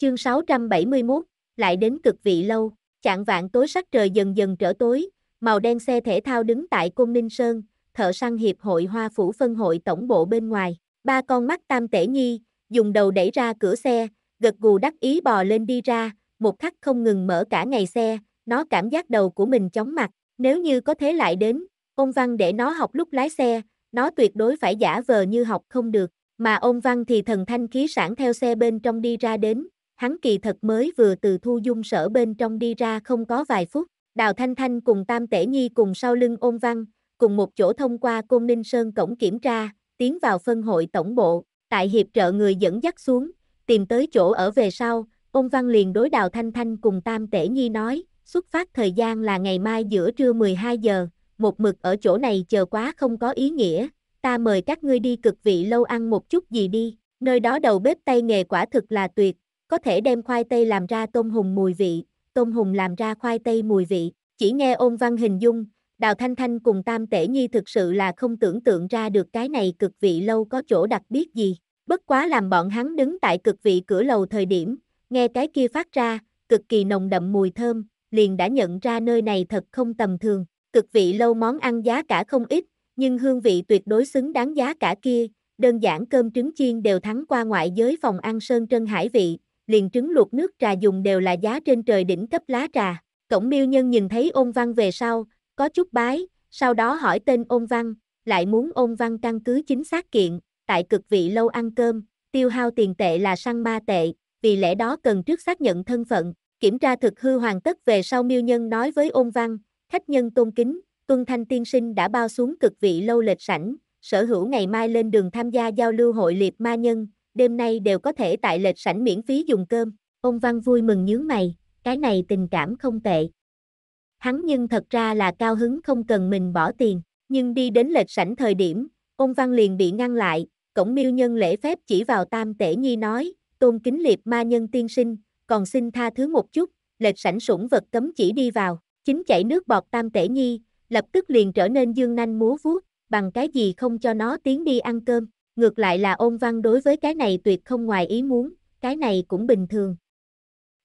Chương 671, lại đến cực vị lâu, chạng vạn tối sắc trời dần dần trở tối, màu đen xe thể thao đứng tại Côn Ninh Sơn, thợ săn hiệp hội Hoa Phủ phân hội tổng bộ bên ngoài, ba con mắt tam tể nhi, dùng đầu đẩy ra cửa xe, gật gù đắc ý bò lên đi ra, một khắc không ngừng mở cả ngày xe, nó cảm giác đầu của mình chóng mặt, nếu như có thế lại đến, ông văn để nó học lúc lái xe, nó tuyệt đối phải giả vờ như học không được, mà ông văn thì thần thanh khí sản theo xe bên trong đi ra đến, hắn kỳ thật mới vừa từ thu dung sở bên trong đi ra không có vài phút, Đào Thanh Thanh cùng Tam Tể Nhi cùng sau lưng ôn văn, cùng một chỗ thông qua Côn Ninh Sơn cổng kiểm tra, tiến vào phân hội tổng bộ, tại hiệp trợ người dẫn dắt xuống, tìm tới chỗ ở về sau, ôn văn liền đối Đào Thanh Thanh cùng Tam Tể Nhi nói, xuất phát thời gian là ngày mai giữa trưa 12 giờ, một mực ở chỗ này chờ quá không có ý nghĩa, ta mời các ngươi đi cực vị lâu ăn một chút gì đi, nơi đó đầu bếp tay nghề quả thực là tuyệt, có thể đem khoai tây làm ra tôm hùm mùi vị, tôm hùm làm ra khoai tây mùi vị. Chỉ nghe ôn văn hình dung, Đào Thanh Thanh cùng Tam Tể Nhi thực sự là không tưởng tượng ra được cái này cực vị lâu có chỗ đặc biệt gì. Bất quá làm bọn hắn đứng tại cực vị cửa lầu thời điểm, nghe cái kia phát ra, cực kỳ nồng đậm mùi thơm, liền đã nhận ra nơi này thật không tầm thường. Cực vị lâu món ăn giá cả không ít, nhưng hương vị tuyệt đối xứng đáng giá cả kia, đơn giản cơm trứng chiên đều thắng qua ngoại giới phòng ăn sơn trân hải vị, liền trứng luộc nước trà dùng đều là giá trên trời đỉnh cấp lá trà. Cổng miêu nhân nhìn thấy ôn văn về sau, có chút bái, sau đó hỏi tên ôn văn, lại muốn ôn văn căn cứ chính xác kiện, tại cực vị lâu ăn cơm, tiêu hao tiền tệ là săn ma tệ, vì lẽ đó cần trước xác nhận thân phận, kiểm tra thực hư hoàn tất về sau miêu nhân nói với ôn văn, khách nhân tôn kính, tuân thanh tiên sinh đã bao xuống cực vị lâu lệch sảnh, sở hữu ngày mai lên đường tham gia giao lưu hội liệt ma nhân, đêm nay đều có thể tại lệch sảnh miễn phí dùng cơm. Ông Văn vui mừng nhướng mày, cái này tình cảm không tệ. Hắn nhưng thật ra là cao hứng không cần mình bỏ tiền, nhưng đi đến lệch sảnh thời điểm, ông Văn liền bị ngăn lại, cổng miêu nhân lễ phép chỉ vào Tam Tể Nhi nói, tôn kính liệt ma nhân tiên sinh, còn xin tha thứ một chút, lệch sảnh sủng vật cấm chỉ đi vào, chính chảy nước bọt Tam Tể Nhi, lập tức liền trở nên dương nanh múa vuốt, bằng cái gì không cho nó tiến đi ăn cơm. Ngược lại là ôn văn đối với cái này tuyệt không ngoài ý muốn, cái này cũng bình thường.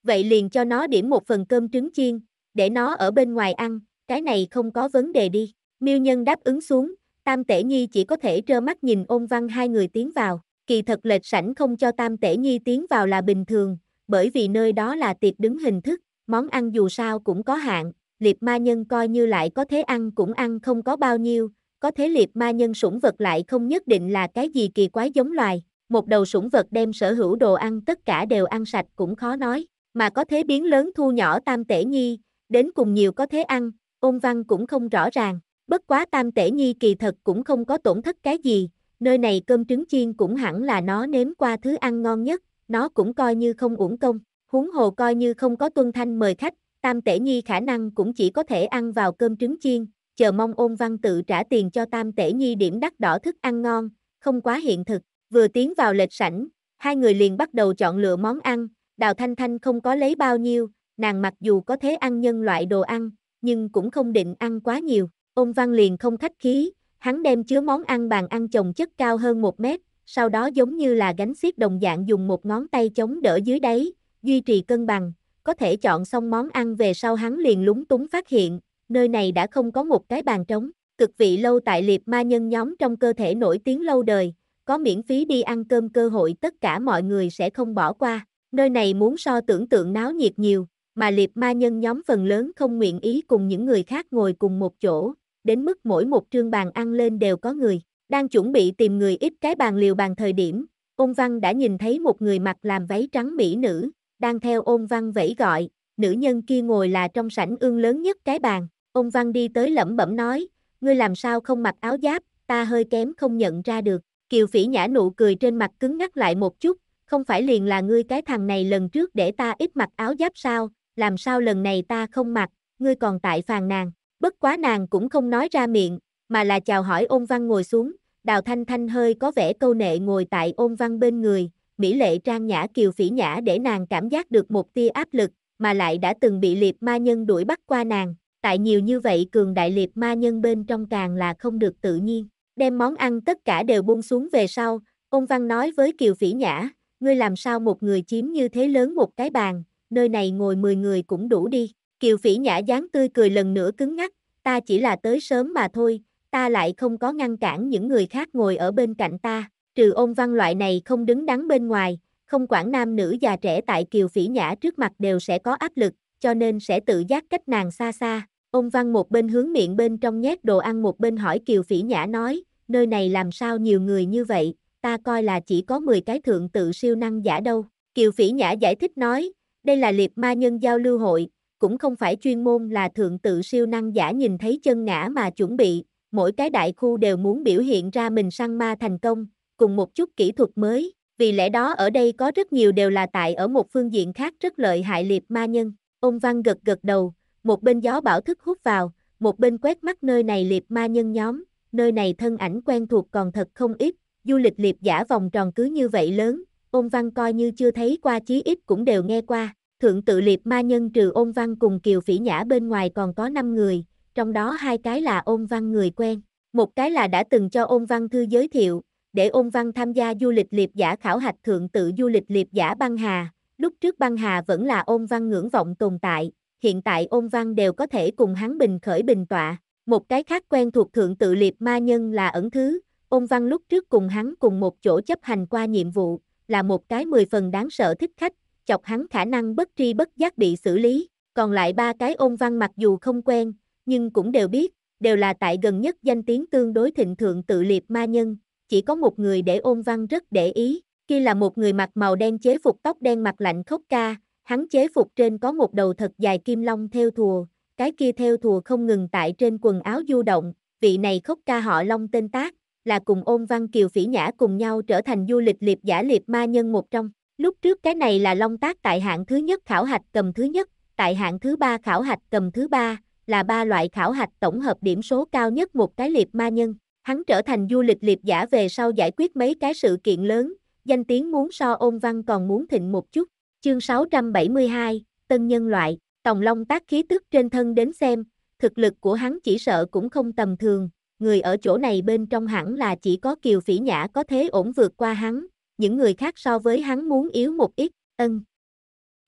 Vậy liền cho nó điểm một phần cơm trứng chiên, để nó ở bên ngoài ăn, cái này không có vấn đề đi. Miêu nhân đáp ứng xuống, Tam Tể Nhi chỉ có thể trơ mắt nhìn ôn văn hai người tiến vào. Kỳ thật lệch sảnh không cho Tam Tể Nhi tiến vào là bình thường, bởi vì nơi đó là tiệc đứng hình thức, món ăn dù sao cũng có hạn, liệp ma nhân coi như lại có thế ăn cũng ăn không có bao nhiêu, có thế liệt ma nhân sủng vật lại không nhất định là cái gì kỳ quái giống loài, một đầu sủng vật đem sở hữu đồ ăn tất cả đều ăn sạch cũng khó nói, mà có thế biến lớn thu nhỏ tam tể nhi, đến cùng nhiều có thế ăn, ôn văn cũng không rõ ràng, bất quá tam tể nhi kỳ thật cũng không có tổn thất cái gì, nơi này cơm trứng chiên cũng hẳn là nó nếm qua thứ ăn ngon nhất, nó cũng coi như không uổng công, huống hồ coi như không có tuân thanh mời khách, tam tể nhi khả năng cũng chỉ có thể ăn vào cơm trứng chiên, chờ mong ôn văn tự trả tiền cho tam tể nhi điểm đắt đỏ thức ăn ngon, không quá hiện thực. Vừa tiến vào lệch sảnh, hai người liền bắt đầu chọn lựa món ăn, đào thanh thanh không có lấy bao nhiêu, nàng mặc dù có thế ăn nhân loại đồ ăn, nhưng cũng không định ăn quá nhiều. Ôn văn liền không khách khí, hắn đem chứa món ăn bàn ăn chồng chất cao hơn một mét, sau đó giống như là gánh xiết đồng dạng dùng một ngón tay chống đỡ dưới đáy, duy trì cân bằng, có thể chọn xong món ăn về sau hắn liền lúng túng phát hiện, nơi này đã không có một cái bàn trống, cực vị lâu tại liệt ma nhân nhóm trong cơ thể nổi tiếng lâu đời, có miễn phí đi ăn cơm cơ hội tất cả mọi người sẽ không bỏ qua, nơi này muốn so tưởng tượng náo nhiệt nhiều, mà liệt ma nhân nhóm phần lớn không nguyện ý cùng những người khác ngồi cùng một chỗ, đến mức mỗi một trương bàn ăn lên đều có người, đang chuẩn bị tìm người ít cái bàn liều bàn thời điểm, ôn văn đã nhìn thấy một người mặc làm váy trắng mỹ nữ, đang theo ôn văn vẫy gọi, nữ nhân kia ngồi là trong sảnh ương lớn nhất cái bàn, Ông Văn đi tới lẩm bẩm nói, ngươi làm sao không mặc áo giáp, ta hơi kém không nhận ra được. Kiều Phỉ Nhã nụ cười trên mặt cứng ngắc lại một chút, không phải liền là ngươi cái thằng này lần trước để ta ít mặc áo giáp sao, làm sao lần này ta không mặc, ngươi còn tại phàn nàng. Bất quá nàng cũng không nói ra miệng, mà là chào hỏi ôn văn ngồi xuống, đào thanh thanh hơi có vẻ câu nệ ngồi tại ôn văn bên người, mỹ lệ trang nhã kiều phỉ nhã để nàng cảm giác được một tia áp lực, mà lại đã từng bị liệt ma nhân đuổi bắt qua nàng, tại nhiều như vậy cường đại liệt ma nhân bên trong càng là không được tự nhiên. Đem món ăn tất cả đều buông xuống về sau, ông Văn nói với Kiều Phỉ Nhã, ngươi làm sao một người chiếm như thế lớn một cái bàn, nơi này ngồi 10 người cũng đủ đi. Kiều Phỉ Nhã dáng tươi cười lần nữa cứng ngắc, ta chỉ là tới sớm mà thôi, ta lại không có ngăn cản những người khác ngồi ở bên cạnh ta, trừ ông văn loại này không đứng đắn bên ngoài, không quản nam nữ già trẻ tại Kiều Phỉ Nhã trước mặt đều sẽ có áp lực, cho nên sẽ tự giác cách nàng xa xa. Ông Văn một bên hướng miệng bên trong nhét đồ ăn một bên hỏi Kiều Phỉ Nhã nói, nơi này làm sao nhiều người như vậy, ta coi là chỉ có 10 cái thượng tự siêu năng giả đâu. Kiều Phỉ Nhã giải thích nói, đây là liệt ma nhân giao lưu hội, cũng không phải chuyên môn là thượng tự siêu năng giả nhìn thấy chân ngã mà chuẩn bị, mỗi cái đại khu đều muốn biểu hiện ra mình săn ma thành công, cùng một chút kỹ thuật mới, vì lẽ đó ở đây có rất nhiều đều là tại ở một phương diện khác rất lợi hại liệt ma nhân. Ông Văn gật gật đầu, một bên gió bão thức hút vào, một bên quét mắt nơi này liệp ma nhân nhóm, nơi này thân ảnh quen thuộc còn thật không ít, du lịch liệp giả vòng tròn cứ như vậy lớn, ôn văn coi như chưa thấy qua chí ít cũng đều nghe qua, thượng tự liệp ma nhân trừ ôn văn cùng kiều phỉ nhã bên ngoài còn có 5 người, trong đó hai cái là ôn văn người quen, một cái là đã từng cho ôn văn thư giới thiệu, để ôn văn tham gia du lịch liệp giả khảo hạch thượng tự du lịch liệp giả băng hà, lúc trước băng hà vẫn là ôn văn ngưỡng vọng tồn tại, hiện tại ôn văn đều có thể cùng hắn bình khởi bình tọa. Một cái khác quen thuộc thượng tự liệt ma nhân là ẩn thứ, ôn văn lúc trước cùng hắn cùng một chỗ chấp hành qua nhiệm vụ, là một cái mười phần đáng sợ thích khách, chọc hắn khả năng bất tri bất giác bị xử lý. Còn lại ba cái ôn văn mặc dù không quen, nhưng cũng đều biết, đều là tại gần nhất danh tiếng tương đối thịnh thượng tự liệt ma nhân, chỉ có một người để ôn văn rất để ý, kia là một người mặc màu đen chế phục tóc đen mặt lạnh khốc ca, hắn chế phục trên có một đầu thật dài kim long theo thùa, cái kia theo thùa không ngừng tại trên quần áo du động, vị này khốc ca họ long tên tác, là cùng ôn văn kiều phỉ nhã cùng nhau trở thành du lịch liệp giả liệp ma nhân một trong. Lúc trước cái này là long tác tại hạng thứ nhất khảo hạch cầm thứ nhất, tại hạng thứ ba khảo hạch cầm thứ ba, là ba loại khảo hạch tổng hợp điểm số cao nhất một cái liệp ma nhân. Hắn trở thành du lịch liệp giả về sau giải quyết mấy cái sự kiện lớn, danh tiếng muốn so ôn văn còn muốn thịnh một chút. Chương 672, Tân Nhân Loại, Tòng Long tác khí tức trên thân đến xem, thực lực của hắn chỉ sợ cũng không tầm thường, người ở chỗ này bên trong hẳn là chỉ có Kiều Phỉ Nhã có thế ổn vượt qua hắn, những người khác so với hắn muốn yếu một ít, ân.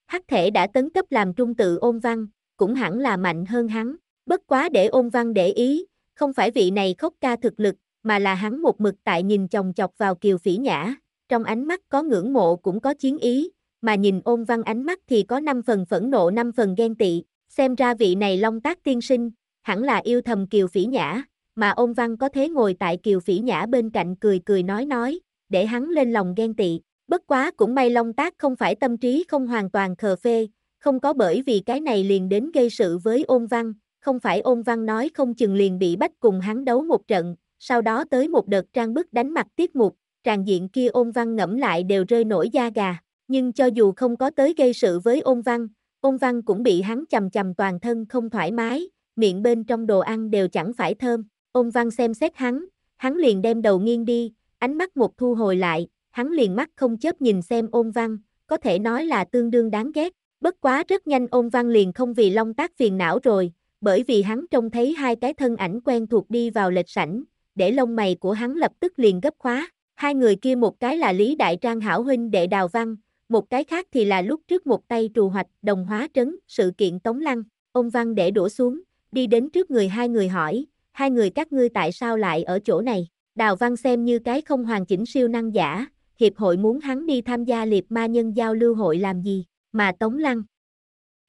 Hắc thể đã tấn cấp làm trung tự ôn văn, cũng hẳn là mạnh hơn hắn, bất quá để ôn văn để ý, không phải vị này khóc ca thực lực, mà là hắn một mực tại nhìn chồng chọc vào Kiều Phỉ Nhã, trong ánh mắt có ngưỡng mộ cũng có chiến ý, mà nhìn ôn văn ánh mắt thì có 5 phần phẫn nộ 5 phần ghen tị, xem ra vị này long tác tiên sinh, hẳn là yêu thầm kiều phỉ nhã, mà ôn văn có thế ngồi tại kiều phỉ nhã bên cạnh cười cười nói nói, để hắn lên lòng ghen tị, bất quá cũng may long tác không phải tâm trí không hoàn toàn khờ phê, không có bởi vì cái này liền đến gây sự với ôn văn, không phải ôn văn nói không chừng liền bị bách cùng hắn đấu một trận, sau đó tới một đợt trang bức đánh mặt tiết mục, tràn diện kia ôn văn ngẫm lại đều rơi nổi da gà. Nhưng cho dù không có tới gây sự với ôn văn, ôn văn cũng bị hắn chầm chầm toàn thân không thoải mái, miệng bên trong đồ ăn đều chẳng phải thơm. Ôn văn xem xét hắn, hắn liền đem đầu nghiêng đi, ánh mắt một thu hồi lại, hắn liền mắt không chớp nhìn xem ôn văn, có thể nói là tương đương đáng ghét. Bất quá rất nhanh ôn văn liền không vì long tác phiền não rồi, bởi vì hắn trông thấy hai cái thân ảnh quen thuộc đi vào lệch sảnh, để lông mày của hắn lập tức liền gấp khóa. Hai người kia một cái là Lý Đại Trang hảo huynh đệ Đào Văn, một cái khác thì là lúc trước một tay trù hoạch đồng hóa trấn sự kiện Tống Lăng, ông Văn để đổ xuống, đi đến trước người hai người hỏi, hai người các ngươi tại sao lại ở chỗ này, Đào Văn xem như cái không hoàn chỉnh siêu năng giả, hiệp hội muốn hắn đi tham gia liệt ma nhân giao lưu hội làm gì, mà Tống Lăng.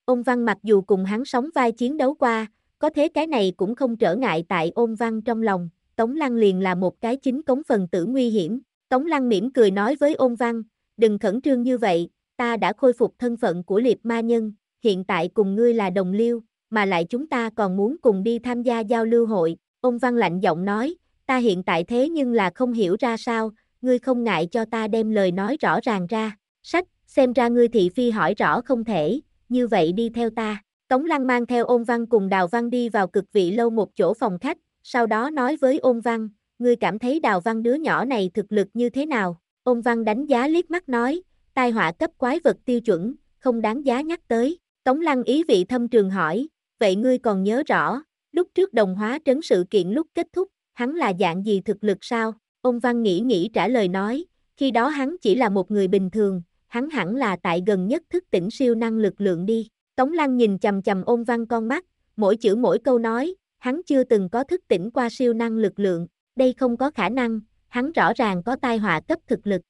Ông Văn mặc dù cùng hắn sóng vai chiến đấu qua, có thế cái này cũng không trở ngại tại ôn văn trong lòng, Tống Lăng liền là một cái chính cống phần tử nguy hiểm. Tống Lăng mỉm cười nói với ôn văn, đừng khẩn trương như vậy, ta đã khôi phục thân phận của liệt ma nhân, hiện tại cùng ngươi là đồng liêu, mà lại chúng ta còn muốn cùng đi tham gia giao lưu hội, ông Văn lạnh giọng nói, ta hiện tại thế nhưng là không hiểu ra sao, ngươi không ngại cho ta đem lời nói rõ ràng ra, sách, xem ra ngươi thị phi hỏi rõ không thể, như vậy đi theo ta. Tống Lăng mang theo ôn văn cùng Đào Văn đi vào cực vị lâu một chỗ phòng khách, sau đó nói với ôn văn, ngươi cảm thấy Đào Văn đứa nhỏ này thực lực như thế nào? Ông Văn đánh giá liếc mắt nói, tai họa cấp quái vật tiêu chuẩn, không đáng giá nhắc tới. Tống Lăng ý vị thâm trường hỏi, vậy ngươi còn nhớ rõ, lúc trước đồng hóa trấn sự kiện lúc kết thúc, hắn là dạng gì thực lực sao? Ông Văn nghĩ nghĩ trả lời nói, khi đó hắn chỉ là một người bình thường, hắn hẳn là tại gần nhất thức tỉnh siêu năng lực lượng đi. Tống Lăng nhìn chầm chầm ôn văn con mắt, mỗi chữ mỗi câu nói, hắn chưa từng có thức tỉnh qua siêu năng lực lượng, đây không có khả năng, hắn rõ ràng có tai họa cấp thực lực.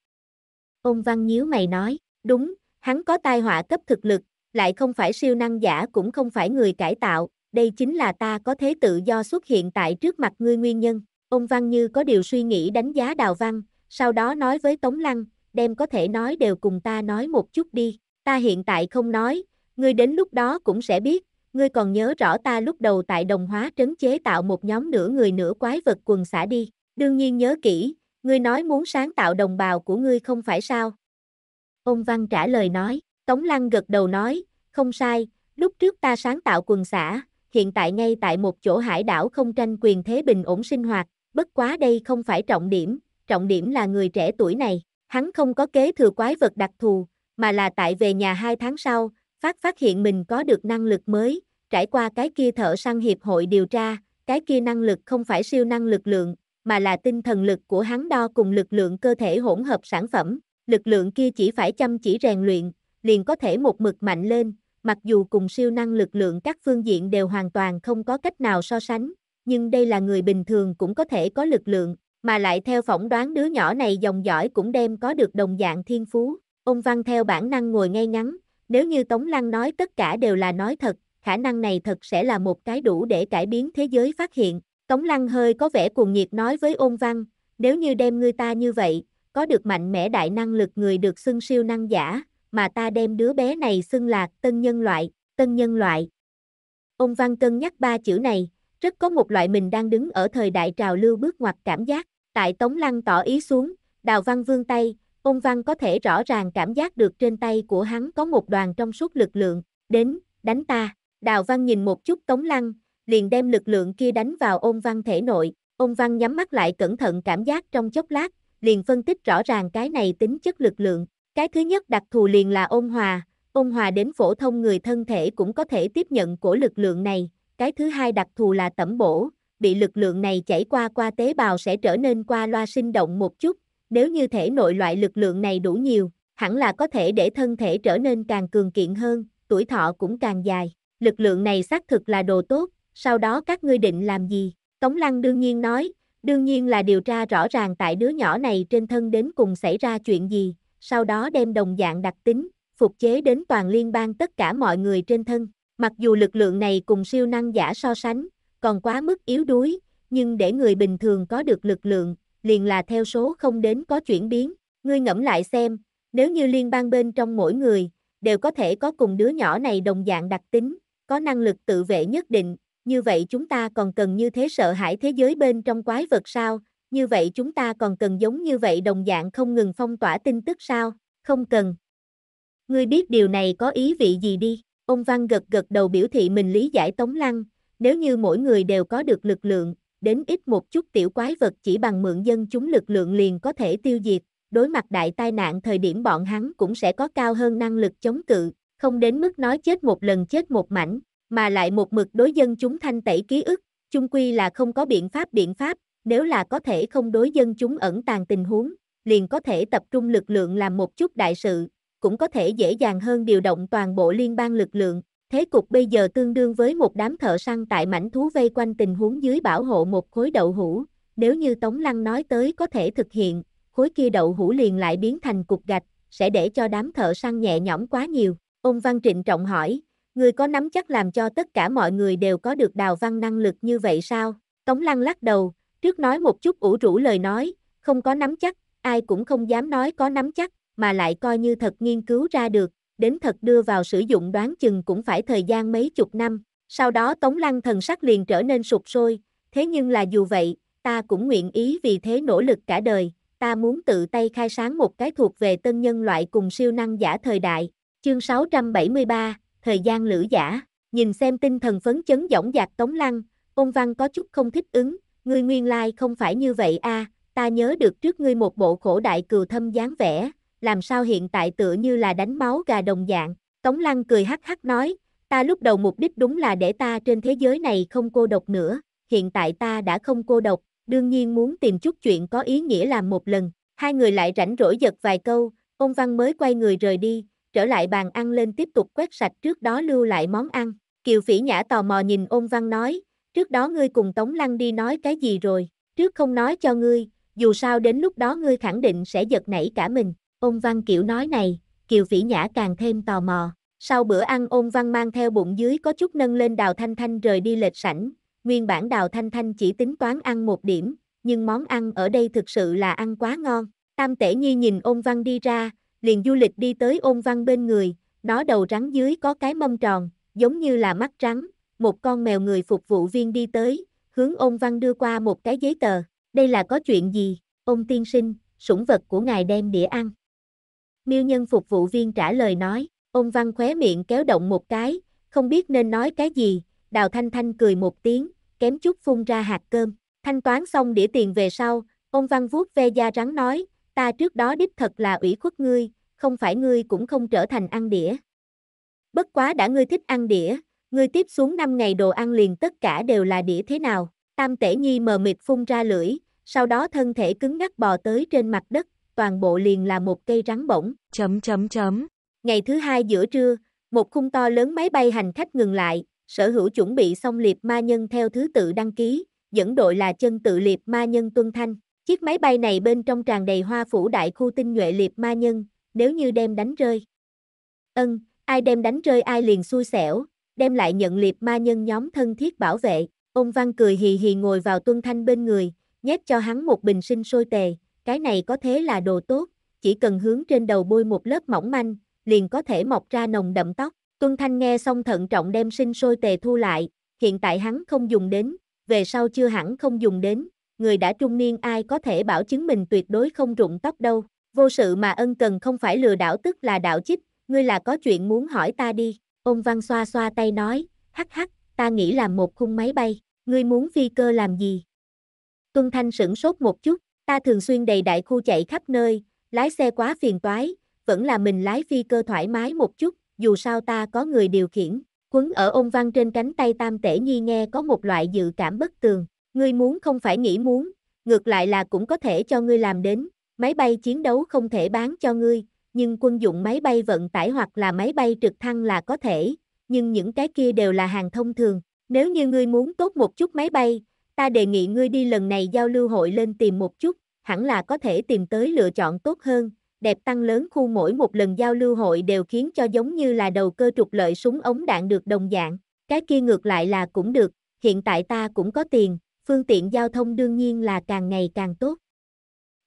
ông văn nhíu mày nói, đúng, hắn có tai họa cấp thực lực, lại không phải siêu năng giả cũng không phải người cải tạo, đây chính là ta có thế tự do xuất hiện tại trước mặt ngươi nguyên nhân. Ông Văn như có điều suy nghĩ đánh giá Đào Văn, sau đó nói với Tống Lăng, đem có thể nói đều cùng ta nói một chút đi, ta hiện tại không nói, ngươi đến lúc đó cũng sẽ biết, ngươi còn nhớ rõ ta lúc đầu tại Đồng Hóa trấn chế tạo một nhóm nửa người nửa quái vật quần xã đi. Đương nhiên nhớ kỹ, ngươi nói muốn sáng tạo đồng bào của ngươi không phải sao? Ông Văn trả lời nói, Tống Lăng gật đầu nói, không sai, lúc trước ta sáng tạo quần xã, hiện tại ngay tại một chỗ hải đảo không tranh quyền thế bình ổn sinh hoạt, bất quá đây không phải trọng điểm, trọng điểm là người trẻ tuổi này, hắn không có kế thừa quái vật đặc thù, mà là tại về nhà hai tháng sau, phát phát hiện mình có được năng lực mới, trải qua cái kia thợ săn hiệp hội điều tra, cái kia năng lực không phải siêu năng lực lượng, mà là tinh thần lực của hắn đo cùng lực lượng cơ thể hỗn hợp sản phẩm, lực lượng kia chỉ phải chăm chỉ rèn luyện, liền có thể một mực mạnh lên, mặc dù cùng siêu năng lực lượng các phương diện đều hoàn toàn không có cách nào so sánh, nhưng đây là người bình thường cũng có thể có lực lượng, mà lại theo phỏng đoán đứa nhỏ này dòng dõi cũng đem có được đồng dạng thiên phú. Ông Văn theo bản năng ngồi ngay ngắn, nếu như Tống Lăng nói tất cả đều là nói thật, khả năng này thật sẽ là một cái đủ để cải biến thế giới phát hiện, Tống Lăng hơi có vẻ cuồng nhiệt nói với ôn văn, nếu như đem ngươi ta như vậy, có được mạnh mẽ đại năng lực người được xưng siêu năng giả, mà ta đem đứa bé này xưng là tân nhân loại, tân nhân loại. Ông Văn cân nhắc ba chữ này, rất có một loại mình đang đứng ở thời đại trào lưu bước ngoặt cảm giác, tại Tống Lăng tỏ ý xuống, Đào Văn vương tay, ông Văn có thể rõ ràng cảm giác được trên tay của hắn có một đoàn trong suốt lực lượng, đến, đánh ta. Đào Văn nhìn một chút Tống Lăng, liền đem lực lượng kia đánh vào ôn văn thể nội, ôn văn nhắm mắt lại cẩn thận cảm giác trong chốc lát, liền phân tích rõ ràng cái này tính chất lực lượng, cái thứ nhất đặc thù liền là ôn hòa, ôn hòa đến phổ thông người thân thể cũng có thể tiếp nhận của lực lượng này, cái thứ hai đặc thù là tẩm bổ, bị lực lượng này chảy qua qua tế bào sẽ trở nên qua loa sinh động một chút, nếu như thể nội loại lực lượng này đủ nhiều, hẳn là có thể để thân thể trở nên càng cường kiện hơn, tuổi thọ cũng càng dài. Lực lượng này xác thực là đồ tốt, sau đó các ngươi định làm gì? Tống Lăng đương nhiên nói, đương nhiên là điều tra rõ ràng tại đứa nhỏ này trên thân đến cùng xảy ra chuyện gì, sau đó đem đồng dạng đặc tính, phục chế đến toàn liên bang tất cả mọi người trên thân. Mặc dù lực lượng này cùng siêu năng giả so sánh, còn quá mức yếu đuối, nhưng để người bình thường có được lực lượng, liền là theo số không đến có chuyển biến. Ngươi ngẫm lại xem, nếu như liên bang bên trong mỗi người, đều có thể có cùng đứa nhỏ này đồng dạng đặc tính, có năng lực tự vệ nhất định, như vậy chúng ta còn cần như thế sợ hãi thế giới bên trong quái vật sao, như vậy chúng ta còn cần giống như vậy đồng dạng không ngừng phong tỏa tin tức sao, không cần. Ngươi biết điều này có ý vị gì đi, ông Văn gật gật đầu biểu thị mình lý giải Tống Lăng, nếu như mỗi người đều có được lực lượng, đến ít một chút tiểu quái vật chỉ bằng mượn dân chúng lực lượng liền có thể tiêu diệt, đối mặt đại tai nạn thời điểm bọn hắn cũng sẽ có cao hơn năng lực chống cự, không đến mức nói chết một lần chết một mảnh, mà lại một mực đối dân chúng thanh tẩy ký ức, chung quy là không có biện pháp biện pháp, nếu là có thể không đối dân chúng ẩn tàng tình huống, liền có thể tập trung lực lượng làm một chút đại sự, cũng có thể dễ dàng hơn điều động toàn bộ liên bang lực lượng. Thế cục bây giờ tương đương với một đám thợ săn tại mảnh thú vây quanh tình huống dưới bảo hộ một khối đậu hũ, nếu như Tống Lăng nói tới có thể thực hiện, khối kia đậu hũ liền lại biến thành cục gạch, sẽ để cho đám thợ săn nhẹ nhõm quá nhiều. Ông Văn Trịnh trọng hỏi, Ngươi có nắm chắc làm cho tất cả mọi người đều có được đào văn năng lực như vậy sao? Tống lăng lắc đầu, trước nói một chút ủ rũ lời nói, không có nắm chắc, ai cũng không dám nói có nắm chắc, mà lại coi như thật nghiên cứu ra được, đến thật đưa vào sử dụng đoán chừng cũng phải thời gian mấy chục năm. Sau đó Tống Lăng thần sắc liền trở nên sụp sôi, thế nhưng là dù vậy, ta cũng nguyện ý vì thế nỗ lực cả đời, ta muốn tự tay khai sáng một cái thuộc về tân nhân loại cùng siêu năng giả thời đại. Chương 673, thời gian lữ giả, nhìn xem tinh thần phấn chấn dõng dạc Tống Lăng, ông văn có chút không thích ứng, ngươi nguyên lai không phải như vậy a, ta nhớ được trước ngươi một bộ khổ đại cừu thâm dáng vẻ, làm sao hiện tại tựa như là đánh máu gà đồng dạng, Tống Lăng cười hắc hắc nói, ta lúc đầu mục đích đúng là để ta trên thế giới này không cô độc nữa, hiện tại ta đã không cô độc, đương nhiên muốn tìm chút chuyện có ý nghĩa làm một lần, hai người lại rảnh rỗi giật vài câu, ông văn mới quay người rời đi, trở lại bàn ăn lên tiếp tục quét sạch trước đó lưu lại món ăn. Kiều Phỉ Nhã tò mò nhìn ôn văn nói, trước đó ngươi cùng Tống Lăng đi nói cái gì rồi, trước không nói cho ngươi, dù sao đến lúc đó ngươi khẳng định sẽ giật nảy cả mình. Ôn văn kiểu nói này, Kiều Phỉ Nhã càng thêm tò mò. Sau bữa ăn ôn văn mang theo bụng dưới có chút nâng lên đào thanh thanh rời đi lệch sảnh, nguyên bản đào thanh thanh chỉ tính toán ăn một điểm, nhưng món ăn ở đây thực sự là ăn quá ngon. Tam tể nhi nhìn ôn văn đi ra, liền du lịch đi tới ôn văn bên người, nó đầu rắn dưới có cái mâm tròn, giống như là mắt rắn, một con mèo người phục vụ viên đi tới, hướng ôn văn đưa qua một cái giấy tờ, đây là có chuyện gì, ông tiên sinh, sủng vật của ngài đem đĩa ăn. Miêu nhân phục vụ viên trả lời nói, ôn văn khóe miệng kéo động một cái, không biết nên nói cái gì, đào thanh thanh cười một tiếng, kém chút phun ra hạt cơm, thanh toán xong đĩa tiền về sau, ôn văn vuốt ve da rắn nói, ta trước đó đích thật là ủy khuất ngươi, không phải ngươi cũng không trở thành ăn đĩa. Bất quá đã ngươi thích ăn đĩa, ngươi tiếp xuống 5 ngày đồ ăn liền tất cả đều là đĩa thế nào, tam tể nhi mờ mịt phun ra lưỡi, sau đó thân thể cứng ngắc bò tới trên mặt đất, toàn bộ liền là một cây rắn bổng. Chấm chấm chấm. Ngày thứ hai giữa trưa, một khung to lớn máy bay hành khách ngừng lại, sở hữu chuẩn bị xong liệp ma nhân theo thứ tự đăng ký, dẫn đội là chân tự liệp ma nhân tuân thanh. Chiếc máy bay này bên trong tràn đầy hoa phủ đại khu tinh nhuệ liệt ma nhân, nếu như đem đánh rơi. Ân, ai đem đánh rơi ai liền xui xẻo, đem lại nhận liệt ma nhân nhóm thân thiết bảo vệ. Ông Văn cười hì hì ngồi vào tuân thanh bên người, nhét cho hắn một bình sinh sôi tề, cái này có thế là đồ tốt, chỉ cần hướng trên đầu bôi một lớp mỏng manh, liền có thể mọc ra nồng đậm tóc. Tuân Thanh nghe xong thận trọng đem sinh sôi tề thu lại, hiện tại hắn không dùng đến, về sau chưa hẳn không dùng đến, người đã trung niên ai có thể bảo chứng mình tuyệt đối không rụng tóc đâu. Vô sự mà ân cần không phải lừa đảo tức là đạo chích, ngươi là có chuyện muốn hỏi ta đi. Ông Văn xoa xoa tay nói, hắc hắc, ta nghĩ làm một khung máy bay, ngươi muốn phi cơ làm gì? Tuân Thanh sửng sốt một chút, ta thường xuyên đầy đại khu chạy khắp nơi, lái xe quá phiền toái, vẫn là mình lái phi cơ thoải mái một chút, dù sao ta có người điều khiển. Quấn ở ông văn trên cánh tay tam tể nhi nghe có một loại dự cảm bất tường, Ngươi muốn không phải nghĩ muốn, ngược lại là cũng có thể cho ngươi làm đến, máy bay chiến đấu không thể bán cho ngươi, nhưng quân dụng máy bay vận tải hoặc là máy bay trực thăng là có thể, nhưng những cái kia đều là hàng thông thường. Nếu như ngươi muốn tốt một chút máy bay, ta đề nghị ngươi đi lần này giao lưu hội lên tìm một chút, hẳn là có thể tìm tới lựa chọn tốt hơn. Đẹp tăng lớn khu mỗi một lần giao lưu hội đều khiến cho giống như là đầu cơ trục lợi súng ống đạn được đồng dạng. Cái kia ngược lại là cũng được, hiện tại ta cũng có tiền, phương tiện giao thông đương nhiên là càng ngày càng tốt.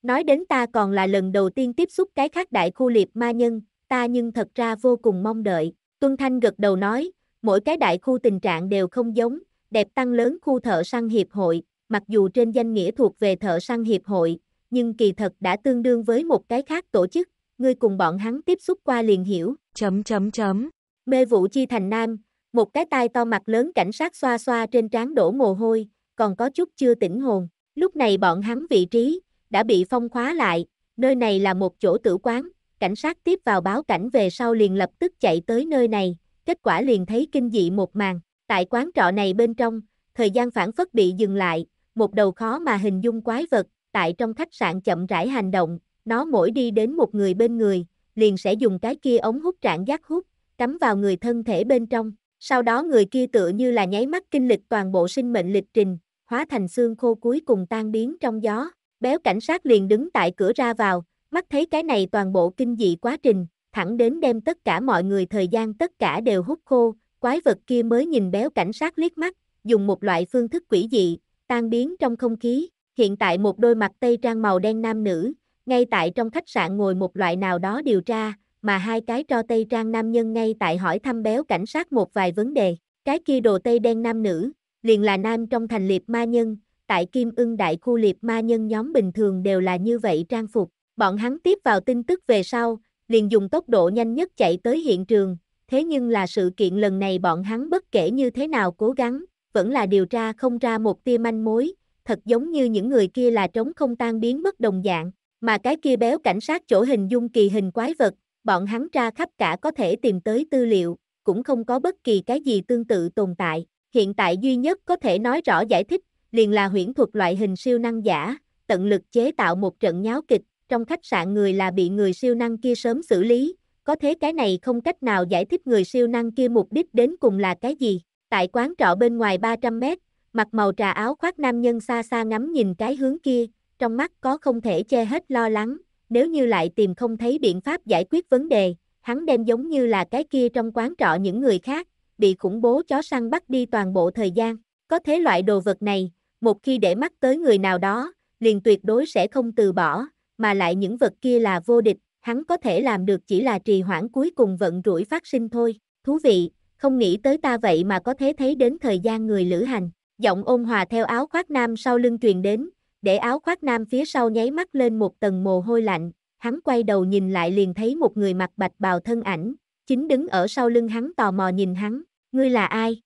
Nói đến ta còn là lần đầu tiên tiếp xúc cái khác đại khu liệp ma nhân, ta nhưng thật ra vô cùng mong đợi. Tuân Thanh gật đầu nói, mỗi cái đại khu tình trạng đều không giống, đẹp tăng lớn khu thợ săn hiệp hội, mặc dù trên danh nghĩa thuộc về thợ săn hiệp hội, nhưng kỳ thật đã tương đương với một cái khác tổ chức, ngươi cùng bọn hắn tiếp xúc qua liền hiểu. Chấm chấm chấm. Mê Vũ chi thành nam, một cái tai to mặt lớn cảnh sát xoa xoa trên trán đổ mồ hôi, còn có chút chưa tỉnh hồn. Lúc này bọn hắn vị trí, đã bị phong khóa lại, nơi này là một chỗ tử quán, cảnh sát tiếp vào báo cảnh về sau liền lập tức chạy tới nơi này, kết quả liền thấy kinh dị một màn, tại quán trọ này bên trong, thời gian phản phất bị dừng lại, một đầu khó mà hình dung quái vật, tại trong khách sạn chậm rãi hành động, nó mỗi đi đến một người bên người, liền sẽ dùng cái kia ống hút trạng giác hút, cắm vào người thân thể bên trong, sau đó người kia tựa như là nháy mắt kinh lịch toàn bộ sinh mệnh lịch trình, hóa thành xương khô cuối cùng tan biến trong gió. Béo cảnh sát liền đứng tại cửa ra vào, mắt thấy cái này toàn bộ kinh dị quá trình, thẳng đến đem tất cả mọi người thời gian tất cả đều hút khô, quái vật kia mới nhìn béo cảnh sát liếc mắt, dùng một loại phương thức quỷ dị, tan biến trong không khí. Hiện tại một đôi mặt tây trang màu đen nam nữ, ngay tại trong khách sạn ngồi một loại nào đó điều tra, mà hai cái cho tây trang nam nhân ngay tại hỏi thăm béo cảnh sát một vài vấn đề. Cái kia đồ tây đen nam nữ, liền là nam trong thành liệp ma nhân, tại Kim Ưng đại khu liệp ma nhân nhóm bình thường đều là như vậy trang phục. Bọn hắn tiếp vào tin tức về sau, liền dùng tốc độ nhanh nhất chạy tới hiện trường, thế nhưng là sự kiện lần này bọn hắn bất kể như thế nào cố gắng, vẫn là điều tra không ra một tia manh mối, thật giống như những người kia là trống không tan biến mất đồng dạng, mà cái kia béo cảnh sát chỗ hình dung kỳ hình quái vật, bọn hắn tra khắp cả có thể tìm tới tư liệu, cũng không có bất kỳ cái gì tương tự tồn tại. Hiện tại duy nhất có thể nói rõ giải thích, liền là huyễn thuật loại hình siêu năng giả, tận lực chế tạo một trận nháo kịch, trong khách sạn người là bị người siêu năng kia sớm xử lý, có thế cái này không cách nào giải thích người siêu năng kia mục đích đến cùng là cái gì. Tại quán trọ bên ngoài 300 mét, mặc màu trà áo khoác nam nhân xa xa ngắm nhìn cái hướng kia, trong mắt có không thể che hết lo lắng, nếu như lại tìm không thấy biện pháp giải quyết vấn đề, hắn đem giống như là cái kia trong quán trọ những người khác, bị khủng bố chó săn bắt đi toàn bộ thời gian. Có thế loại đồ vật này, một khi để mắt tới người nào đó, liền tuyệt đối sẽ không từ bỏ, mà lại những vật kia là vô địch, hắn có thể làm được chỉ là trì hoãn cuối cùng vận rủi phát sinh thôi. Thú vị, không nghĩ tới ta vậy mà có thế thấy đến thời gian người lữ hành. Giọng ôn hòa theo áo khoác nam sau lưng truyền đến, để áo khoác nam phía sau nháy mắt lên một tầng mồ hôi lạnh, hắn quay đầu nhìn lại liền thấy một người mặc bạch bào thân ảnh, chính đứng ở sau lưng hắn tò mò nhìn hắn, Ngươi là ai?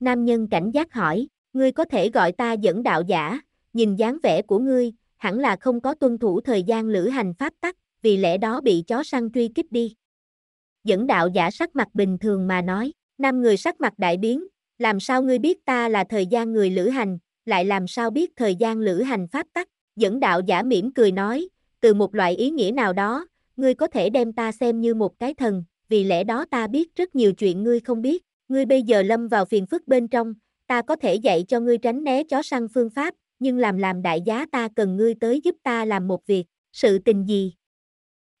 Nam nhân cảnh giác hỏi, ngươi có thể gọi ta dẫn đạo giả, nhìn dáng vẻ của ngươi, hẳn là không có tuân thủ thời gian lữ hành pháp tắc, vì lẽ đó bị chó săn truy kích đi. Dẫn đạo giả sắc mặt bình thường mà nói, nam người sắc mặt đại biến, làm sao ngươi biết ta là thời gian người lữ hành, lại làm sao biết thời gian lữ hành pháp tắc, dẫn đạo giả mỉm cười nói, từ một loại ý nghĩa nào đó, ngươi có thể đem ta xem như một cái thần, vì lẽ đó ta biết rất nhiều chuyện ngươi không biết. Ngươi bây giờ lâm vào phiền phức bên trong, ta có thể dạy cho ngươi tránh né chó săn phương pháp, nhưng làm làm đại giá ta cần ngươi tới giúp ta làm một việc, sự tình gì?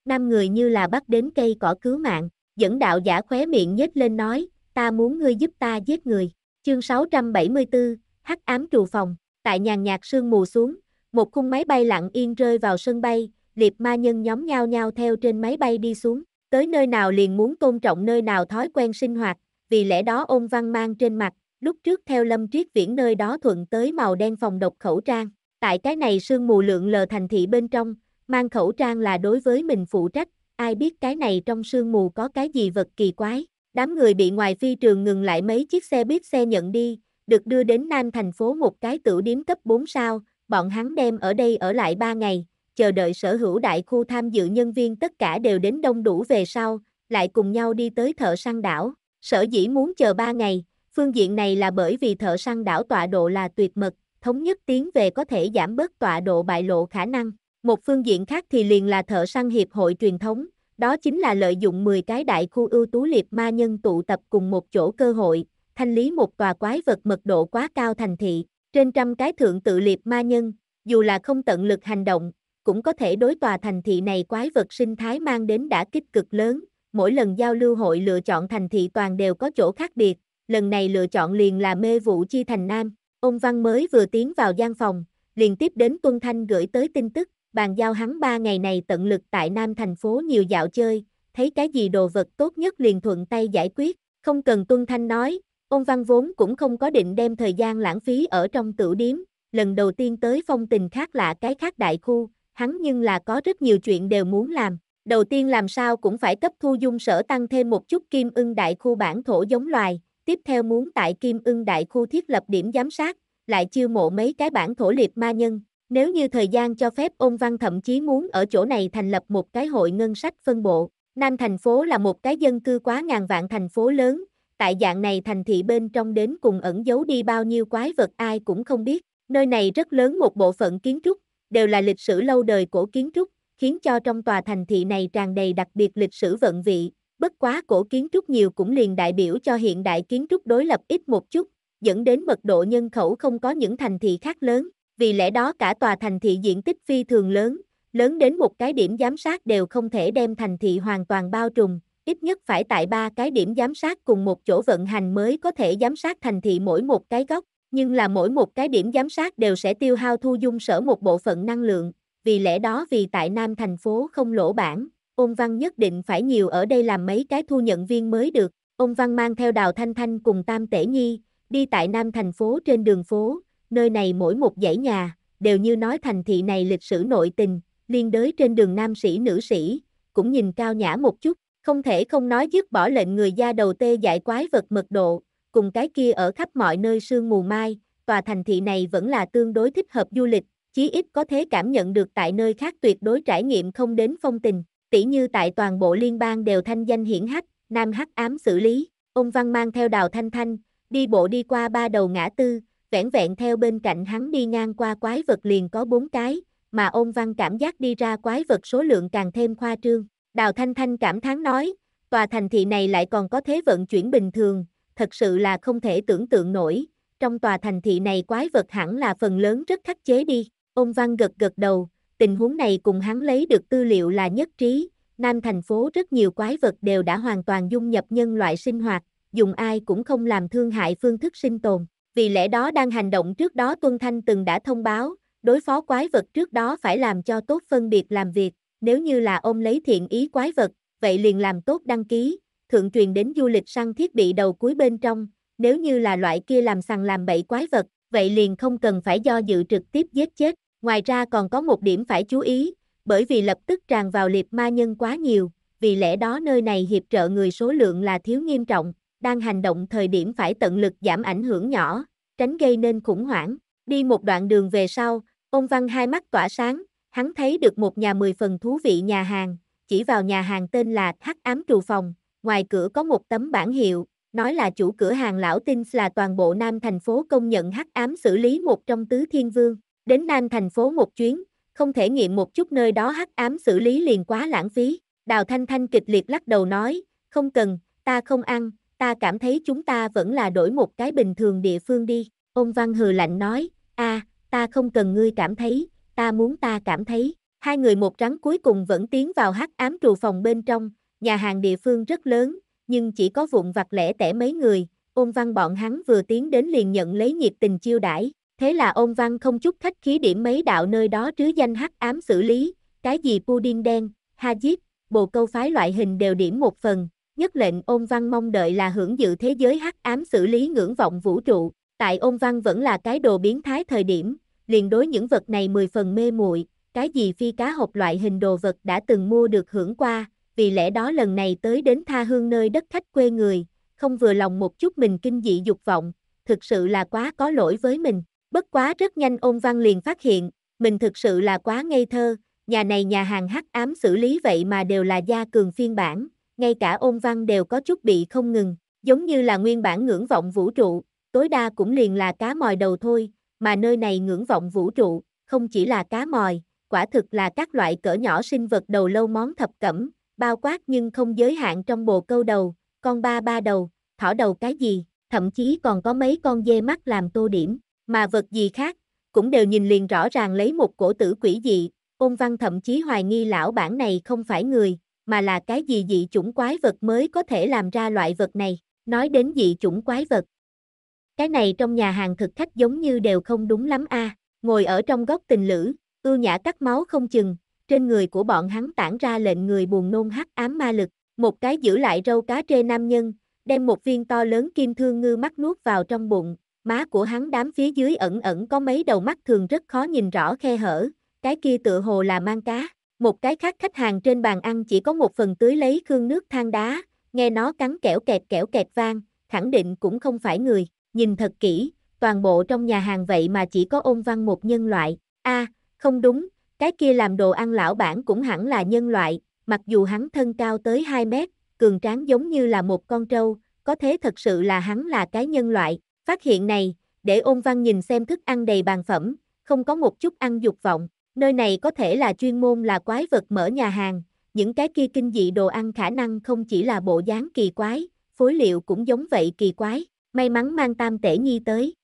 Năm người như là bắt đến cây cỏ cứu mạng, dẫn đạo giả khóe miệng nhếch lên nói, ta muốn ngươi giúp ta giết người. Chương 674, hắc ám trù phòng, tại nhàn nhạt sương mù xuống, một khung máy bay lặng yên rơi vào sân bay, liệp ma nhân nhóm nhau nhau theo trên máy bay đi xuống, tới nơi nào liền muốn tôn trọng nơi nào thói quen sinh hoạt, vì lẽ đó ông văn mang trên mặt, lúc trước theo lâm triết viễn nơi đó thuận tới màu đen phòng độc khẩu trang. Tại cái này sương mù lượng lờ thành thị bên trong, mang khẩu trang là đối với mình phụ trách, ai biết cái này trong sương mù có cái gì vật kỳ quái. Đám người bị ngoài phi trường ngừng lại mấy chiếc xe buýt xe nhận đi, được đưa đến Nam thành phố một cái tử điếm cấp 4 sao, bọn hắn đem ở đây ở lại 3 ngày, chờ đợi sở hữu đại khu tham dự nhân viên tất cả đều đến đông đủ về sau, lại cùng nhau đi tới thợ săn đảo. Sở dĩ muốn chờ 3 ngày, phương diện này là bởi vì thợ săn đảo tọa độ là tuyệt mật, thống nhất tiến về có thể giảm bớt tọa độ bại lộ khả năng. Một phương diện khác thì liền là thợ săn hiệp hội truyền thống, đó chính là lợi dụng 10 cái đại khu ưu tú liệt ma nhân tụ tập cùng một chỗ cơ hội, thanh lý một tòa quái vật mật độ quá cao thành thị, trên trăm cái thượng tự liệt ma nhân, dù là không tận lực hành động, cũng có thể đối tòa thành thị này quái vật sinh thái mang đến đã kích cực lớn, mỗi lần giao lưu hội lựa chọn thành thị toàn đều có chỗ khác biệt, lần này lựa chọn liền là mê vụ chi thành nam, ông Văn mới vừa tiến vào gian phòng, liền tiếp đến Tuân Thanh gửi tới tin tức, bàn giao hắn ba ngày này tận lực tại nam thành phố nhiều dạo chơi, thấy cái gì đồ vật tốt nhất liền thuận tay giải quyết, không cần Tuân Thanh nói, ông Văn vốn cũng không có định đem thời gian lãng phí ở trong tửu điếm, lần đầu tiên tới phong tình khác lạ cái khác đại khu, hắn nhưng là có rất nhiều chuyện đều muốn làm đầu tiên làm sao cũng phải cấp thu dung sở tăng thêm một chút kim ưng đại khu bản thổ giống loài, tiếp theo muốn tại kim ưng đại khu thiết lập điểm giám sát, lại chưa mộ mấy cái bản thổ liệt ma nhân. Nếu như thời gian cho phép ôn văn thậm chí muốn ở chỗ này thành lập một cái hội ngân sách phân bộ. Nam thành phố là một cái dân cư quá ngàn vạn thành phố lớn, tại dạng này thành thị bên trong đến cùng ẩn giấu đi bao nhiêu quái vật ai cũng không biết. Nơi này rất lớn một bộ phận kiến trúc, đều là lịch sử lâu đời cổ kiến trúc, khiến cho trong tòa thành thị này tràn đầy đặc biệt lịch sử vận vị, bất quá cổ kiến trúc nhiều cũng liền đại biểu cho hiện đại kiến trúc đối lập ít một chút, dẫn đến mật độ nhân khẩu không có những thành thị khác lớn, vì lẽ đó cả tòa thành thị diện tích phi thường lớn, lớn đến một cái điểm giám sát đều không thể đem thành thị hoàn toàn bao trùm, ít nhất phải tại ba cái điểm giám sát cùng một chỗ vận hành mới có thể giám sát thành thị mỗi một cái góc, nhưng là mỗi một cái điểm giám sát đều sẽ tiêu hao thu dung sở một bộ phận năng lượng, vì lẽ đó vì tại Nam thành phố không lỗ bản, ông văn nhất định phải nhiều ở đây làm mấy cái thu nhận viên mới được. ông văn mang theo đào thanh thanh cùng Tam Tể Nhi, đi tại Nam thành phố trên đường phố, nơi này mỗi một dãy nhà, đều như nói thành thị này lịch sử nội tình, liên đới trên đường nam sĩ nữ sĩ, cũng nhìn cao nhã một chút, không thể không nói dứt bỏ lệnh người da đầu tê dại quái vật mật độ, cùng cái kia ở khắp mọi nơi sương mù mai, tòa thành thị này vẫn là tương đối thích hợp du lịch, chí ít có thể cảm nhận được tại nơi khác tuyệt đối trải nghiệm không đến phong tình, tỉ như tại toàn bộ liên bang đều thanh danh hiển hách, nam hắc ám xử lý, ông Văn mang theo đào thanh thanh, đi bộ đi qua ba đầu ngã tư, vẻn vẹn theo bên cạnh hắn đi ngang qua quái vật liền có bốn cái, mà ông Văn cảm giác đi ra quái vật số lượng càng thêm khoa trương. Đào Thanh Thanh cảm thán nói, tòa thành thị này lại còn có thế vận chuyển bình thường, thật sự là không thể tưởng tượng nổi, trong tòa thành thị này quái vật hẳn là phần lớn rất khắc chế đi. Ông Văn gật gật đầu, tình huống này cùng hắn lấy được tư liệu là nhất trí, Nam thành phố rất nhiều quái vật đều đã hoàn toàn dung nhập nhân loại sinh hoạt, dùng ai cũng không làm thương hại phương thức sinh tồn. Vì lẽ đó đang hành động trước đó Tuân Thanh từng đã thông báo, đối phó quái vật trước đó phải làm cho tốt phân biệt làm việc, nếu như là ôm lấy thiện ý quái vật, vậy liền làm tốt đăng ký, thượng truyền đến du lịch săn thiết bị đầu cuối bên trong, nếu như là loại kia làm sằng làm bậy quái vật, vậy liền không cần phải do dự trực tiếp giết chết. Ngoài ra còn có một điểm phải chú ý, bởi vì lập tức tràn vào liệp ma nhân quá nhiều, vì lẽ đó nơi này hiệp trợ người số lượng là thiếu nghiêm trọng, đang hành động thời điểm phải tận lực giảm ảnh hưởng nhỏ, tránh gây nên khủng hoảng. Đi một đoạn đường về sau, ông Văn hai mắt tỏa sáng, hắn thấy được một nhà mười phần thú vị nhà hàng, chỉ vào nhà hàng tên là Hắc Ám Trù Phòng, ngoài cửa có một tấm bản hiệu, Nói là chủ cửa hàng lão tinh là toàn bộ nam thành phố công nhận hắc ám xử lý một trong tứ thiên vương. Đến nam thành phố một chuyến, không thể nghiệm một chút nơi đó hắc ám xử lý liền quá lãng phí. Đào Thanh Thanh kịch liệt lắc đầu nói, không cần, ta không ăn, ta cảm thấy chúng ta vẫn là đổi một cái bình thường địa phương đi. Ông Văn hừ lạnh nói, a, à, ta không cần ngươi cảm thấy, ta muốn ta cảm thấy. Hai người một trắng cuối cùng vẫn tiến vào hắc ám trù phòng bên trong, nhà hàng địa phương rất lớn, nhưng chỉ có vụn vặt lẻ tẻ mấy người, ôn văn bọn hắn vừa tiến đến liền nhận lấy nhiệt tình chiêu đãi thế là ôn văn không chút khách khí điểm mấy đạo nơi đó trứ danh hắc ám xử lý, cái gì pudding đen, ha diếp, bồ câu phái loại hình đều điểm một phần, nhất lệnh ôn văn mong đợi là hưởng dự thế giới hắc ám xử lý ngưỡng vọng vũ trụ, tại ôn văn vẫn là cái đồ biến thái thời điểm, liền đối những vật này mười phần mê muội cái gì phi cá hộp loại hình đồ vật đã từng mua được hưởng qua, vì lẽ đó lần này tới đến tha hương nơi đất khách quê người, không vừa lòng một chút mình kinh dị dục vọng, thực sự là quá có lỗi với mình. Bất quá rất nhanh ôn văn liền phát hiện, mình thực sự là quá ngây thơ, nhà này nhà hàng hắc ám xử lý vậy mà đều là gia cường phiên bản, ngay cả ôn văn đều có chút bị không ngừng, giống như là nguyên bản ngưỡng vọng vũ trụ, tối đa cũng liền là cá mòi đầu thôi, mà nơi này ngưỡng vọng vũ trụ, không chỉ là cá mòi, quả thực là các loại cỡ nhỏ sinh vật đầu lâu món thập cẩm, bao quát nhưng không giới hạn trong bộ câu đầu, con ba ba đầu, thỏ đầu cái gì, thậm chí còn có mấy con dê mắt làm tô điểm, mà vật gì khác, cũng đều nhìn liền rõ ràng lấy một cổ tử quỷ dị, ôn văn thậm chí hoài nghi lão bản này không phải người, mà là cái gì dị chủng quái vật mới có thể làm ra loại vật này, nói đến dị chủng quái vật. Cái này trong nhà hàng thực khách giống như đều không đúng lắm a à. ngồi ở trong góc tình lữ, ưu nhã cắt máu không chừng, trên người của bọn hắn tản ra lệnh người buồn nôn hắc ám ma lực, một cái giữ lại râu cá trê nam nhân, đem một viên to lớn kim thương ngư mắt nuốt vào trong bụng, má của hắn đám phía dưới ẩn ẩn có mấy đầu mắt thường rất khó nhìn rõ khe hở, cái kia tựa hồ là mang cá, một cái khác khách hàng trên bàn ăn chỉ có một phần tưới lấy khương nước than đá, nghe nó cắn kẽo kẹt kẽo kẹt vang, khẳng định cũng không phải người, nhìn thật kỹ, toàn bộ trong nhà hàng vậy mà chỉ có ôn văn một nhân loại, a không đúng, cái kia làm đồ ăn lão bản cũng hẳn là nhân loại, mặc dù hắn thân cao tới 2 mét, cường tráng giống như là một con trâu, có thế thật sự là hắn là cái nhân loại. Phát hiện này, để ôn văn nhìn xem thức ăn đầy bàn phẩm, không có một chút ăn dục vọng. Nơi này có thể là chuyên môn là quái vật mở nhà hàng, những cái kia kinh dị đồ ăn khả năng không chỉ là bộ dáng kỳ quái, phối liệu cũng giống vậy kỳ quái, may mắn mang tam tể nhi tới.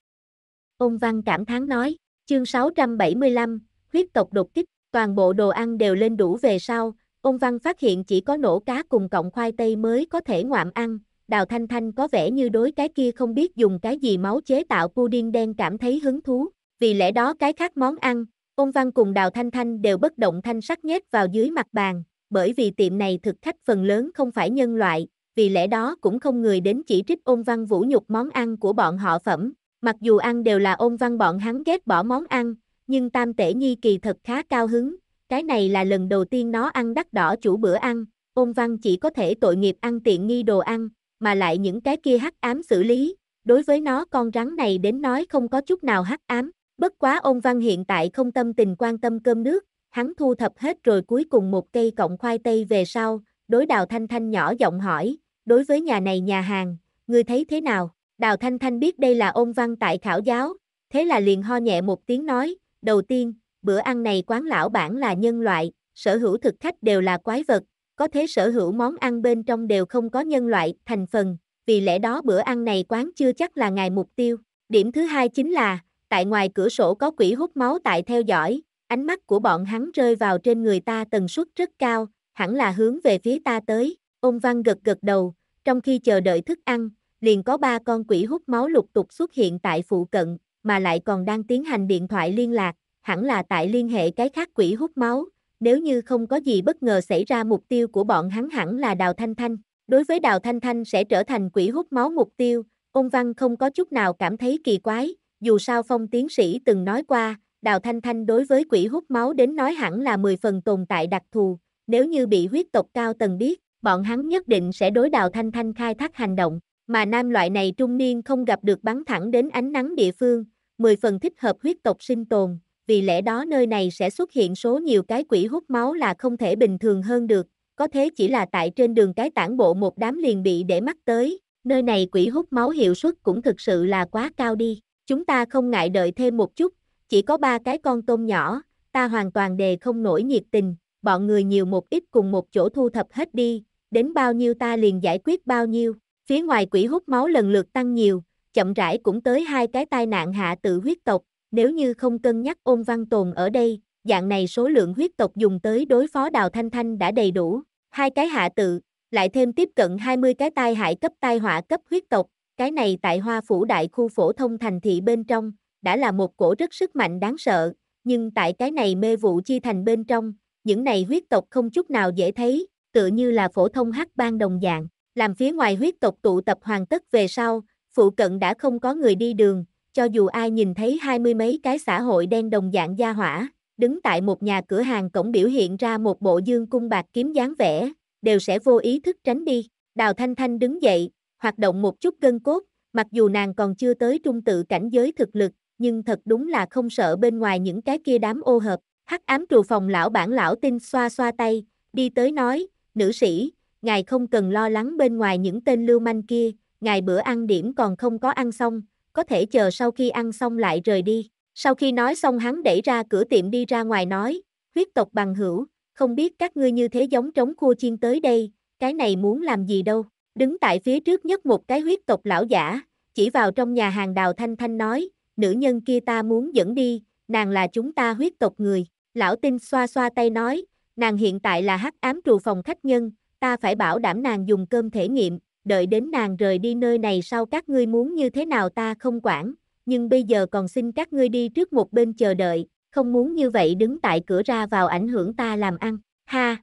Ôn văn cảm thán nói, chương 675, huyết tộc đột kích, toàn bộ đồ ăn đều lên đủ về sau, ông Văn phát hiện chỉ có nổ cá cùng cộng khoai tây mới có thể ngoạm ăn, Đào Thanh Thanh có vẻ như đối cái kia không biết dùng cái gì máu chế tạo pudding đen cảm thấy hứng thú, vì lẽ đó cái khác món ăn, ông Văn cùng Đào Thanh Thanh đều bất động thanh sắc nhét vào dưới mặt bàn, bởi vì tiệm này thực khách phần lớn không phải nhân loại, vì lẽ đó cũng không người đến chỉ trích ôn văn vũ nhục món ăn của bọn họ phẩm, mặc dù ăn đều là ôn văn bọn hắn ghét bỏ món ăn, nhưng Tam Tể Nhi kỳ thật khá cao hứng, cái này là lần đầu tiên nó ăn đắt đỏ chủ bữa ăn, ôn văn chỉ có thể tội nghiệp ăn tiện nghi đồ ăn, mà lại những cái kia hắc ám xử lý, đối với nó con rắn này đến nói không có chút nào hắc ám, bất quá ôn văn hiện tại không tâm tình quan tâm cơm nước, hắn thu thập hết rồi cuối cùng một cây cọng khoai tây về sau, đối đào thanh thanh nhỏ giọng hỏi, đối với nhà này nhà hàng, ngươi thấy thế nào? Đào Thanh Thanh biết đây là ôn văn tại khảo giáo, thế là liền ho nhẹ một tiếng nói, Đầu tiên, bữa ăn này quán lão bản là nhân loại, sở hữu thực khách đều là quái vật, có thể sở hữu món ăn bên trong đều không có nhân loại thành phần, vì lẽ đó bữa ăn này quán chưa chắc là ngài mục tiêu. Điểm thứ hai chính là, tại ngoài cửa sổ có quỷ hút máu tại theo dõi, ánh mắt của bọn hắn rơi vào trên người ta tần suất rất cao, hẳn là hướng về phía ta tới. Ông Văn gật gật đầu, trong khi chờ đợi thức ăn, liền có ba con quỷ hút máu lục tục xuất hiện tại phụ cận, mà lại còn đang tiến hành điện thoại liên lạc, hẳn là tại liên hệ cái khác quỷ hút máu, nếu như không có gì bất ngờ xảy ra mục tiêu của bọn hắn hẳn là Đào Thanh Thanh. Đối với Đào Thanh Thanh sẽ trở thành quỷ hút máu mục tiêu, ông Văn không có chút nào cảm thấy kỳ quái, dù sao Phong tiến sĩ từng nói qua, Đào Thanh Thanh đối với quỷ hút máu đến nói hẳn là 10 phần tồn tại đặc thù, nếu như bị huyết tộc cao tầng biết, bọn hắn nhất định sẽ đối Đào Thanh Thanh khai thác hành động, mà nam loại này trung niên không gặp được bắn thẳng đến ánh nắng địa phương, 10 phần thích hợp huyết tộc sinh tồn, vì lẽ đó nơi này sẽ xuất hiện số nhiều cái quỷ hút máu là không thể bình thường hơn được, có thế chỉ là tại trên đường cái tản bộ một đám liền bị để mắt tới, nơi này quỷ hút máu hiệu suất cũng thực sự là quá cao đi, chúng ta không ngại đợi thêm một chút, chỉ có ba cái con tôm nhỏ, ta hoàn toàn đề không nổi nhiệt tình, bọn người nhiều một ít cùng một chỗ thu thập hết đi, đến bao nhiêu ta liền giải quyết bao nhiêu, phía ngoài quỷ hút máu lần lượt tăng nhiều, chậm rãi cũng tới hai cái tai nạn hạ tự huyết tộc, nếu như không cân nhắc ôn văn tồn ở đây, dạng này số lượng huyết tộc dùng tới đối phó đào thanh thanh đã đầy đủ, hai cái hạ tự, lại thêm tiếp cận 20 cái tai hại cấp tai họa cấp huyết tộc, cái này tại hoa phủ đại khu phổ thông thành thị bên trong, đã là một cổ rất sức mạnh đáng sợ, nhưng tại cái này mê vụ chi thành bên trong, những này huyết tộc không chút nào dễ thấy, tựa như là phổ thông hắc bang đồng dạng, làm phía ngoài huyết tộc tụ tập hoàn tất về sau, phụ cận đã không có người đi đường, cho dù ai nhìn thấy hai mươi mấy cái xã hội đen đồng dạng gia hỏa, đứng tại một nhà cửa hàng cổng biểu hiện ra một bộ dương cung bạc kiếm dáng vẻ, đều sẽ vô ý thức tránh đi. Đào Thanh Thanh đứng dậy, hoạt động một chút gân cốt, mặc dù nàng còn chưa tới trung tự cảnh giới thực lực, nhưng thật đúng là không sợ bên ngoài những cái kia đám ô hợp. Hắc ám trù phòng lão bản lão tinh xoa xoa tay, đi tới nói, nữ sĩ, ngài không cần lo lắng bên ngoài những tên lưu manh kia, ngày bữa ăn điểm còn không có ăn xong, có thể chờ sau khi ăn xong lại rời đi. Sau khi nói xong hắn đẩy ra cửa tiệm đi ra ngoài nói, huyết tộc bằng hữu, không biết các ngươi như thế giống trống khua chiên tới đây, cái này muốn làm gì đâu. Đứng tại phía trước nhất một cái huyết tộc lão giả, chỉ vào trong nhà hàng đào thanh thanh nói, nữ nhân kia ta muốn dẫn đi, nàng là chúng ta huyết tộc người. Lão tinh xoa xoa tay nói, nàng hiện tại là hắc ám trù phòng khách nhân, ta phải bảo đảm nàng dùng cơm thể nghiệm, đợi đến nàng rời đi nơi này sau các ngươi muốn như thế nào ta không quản, nhưng bây giờ còn xin các ngươi đi trước một bên chờ đợi, không muốn như vậy đứng tại cửa ra vào ảnh hưởng ta làm ăn, ha.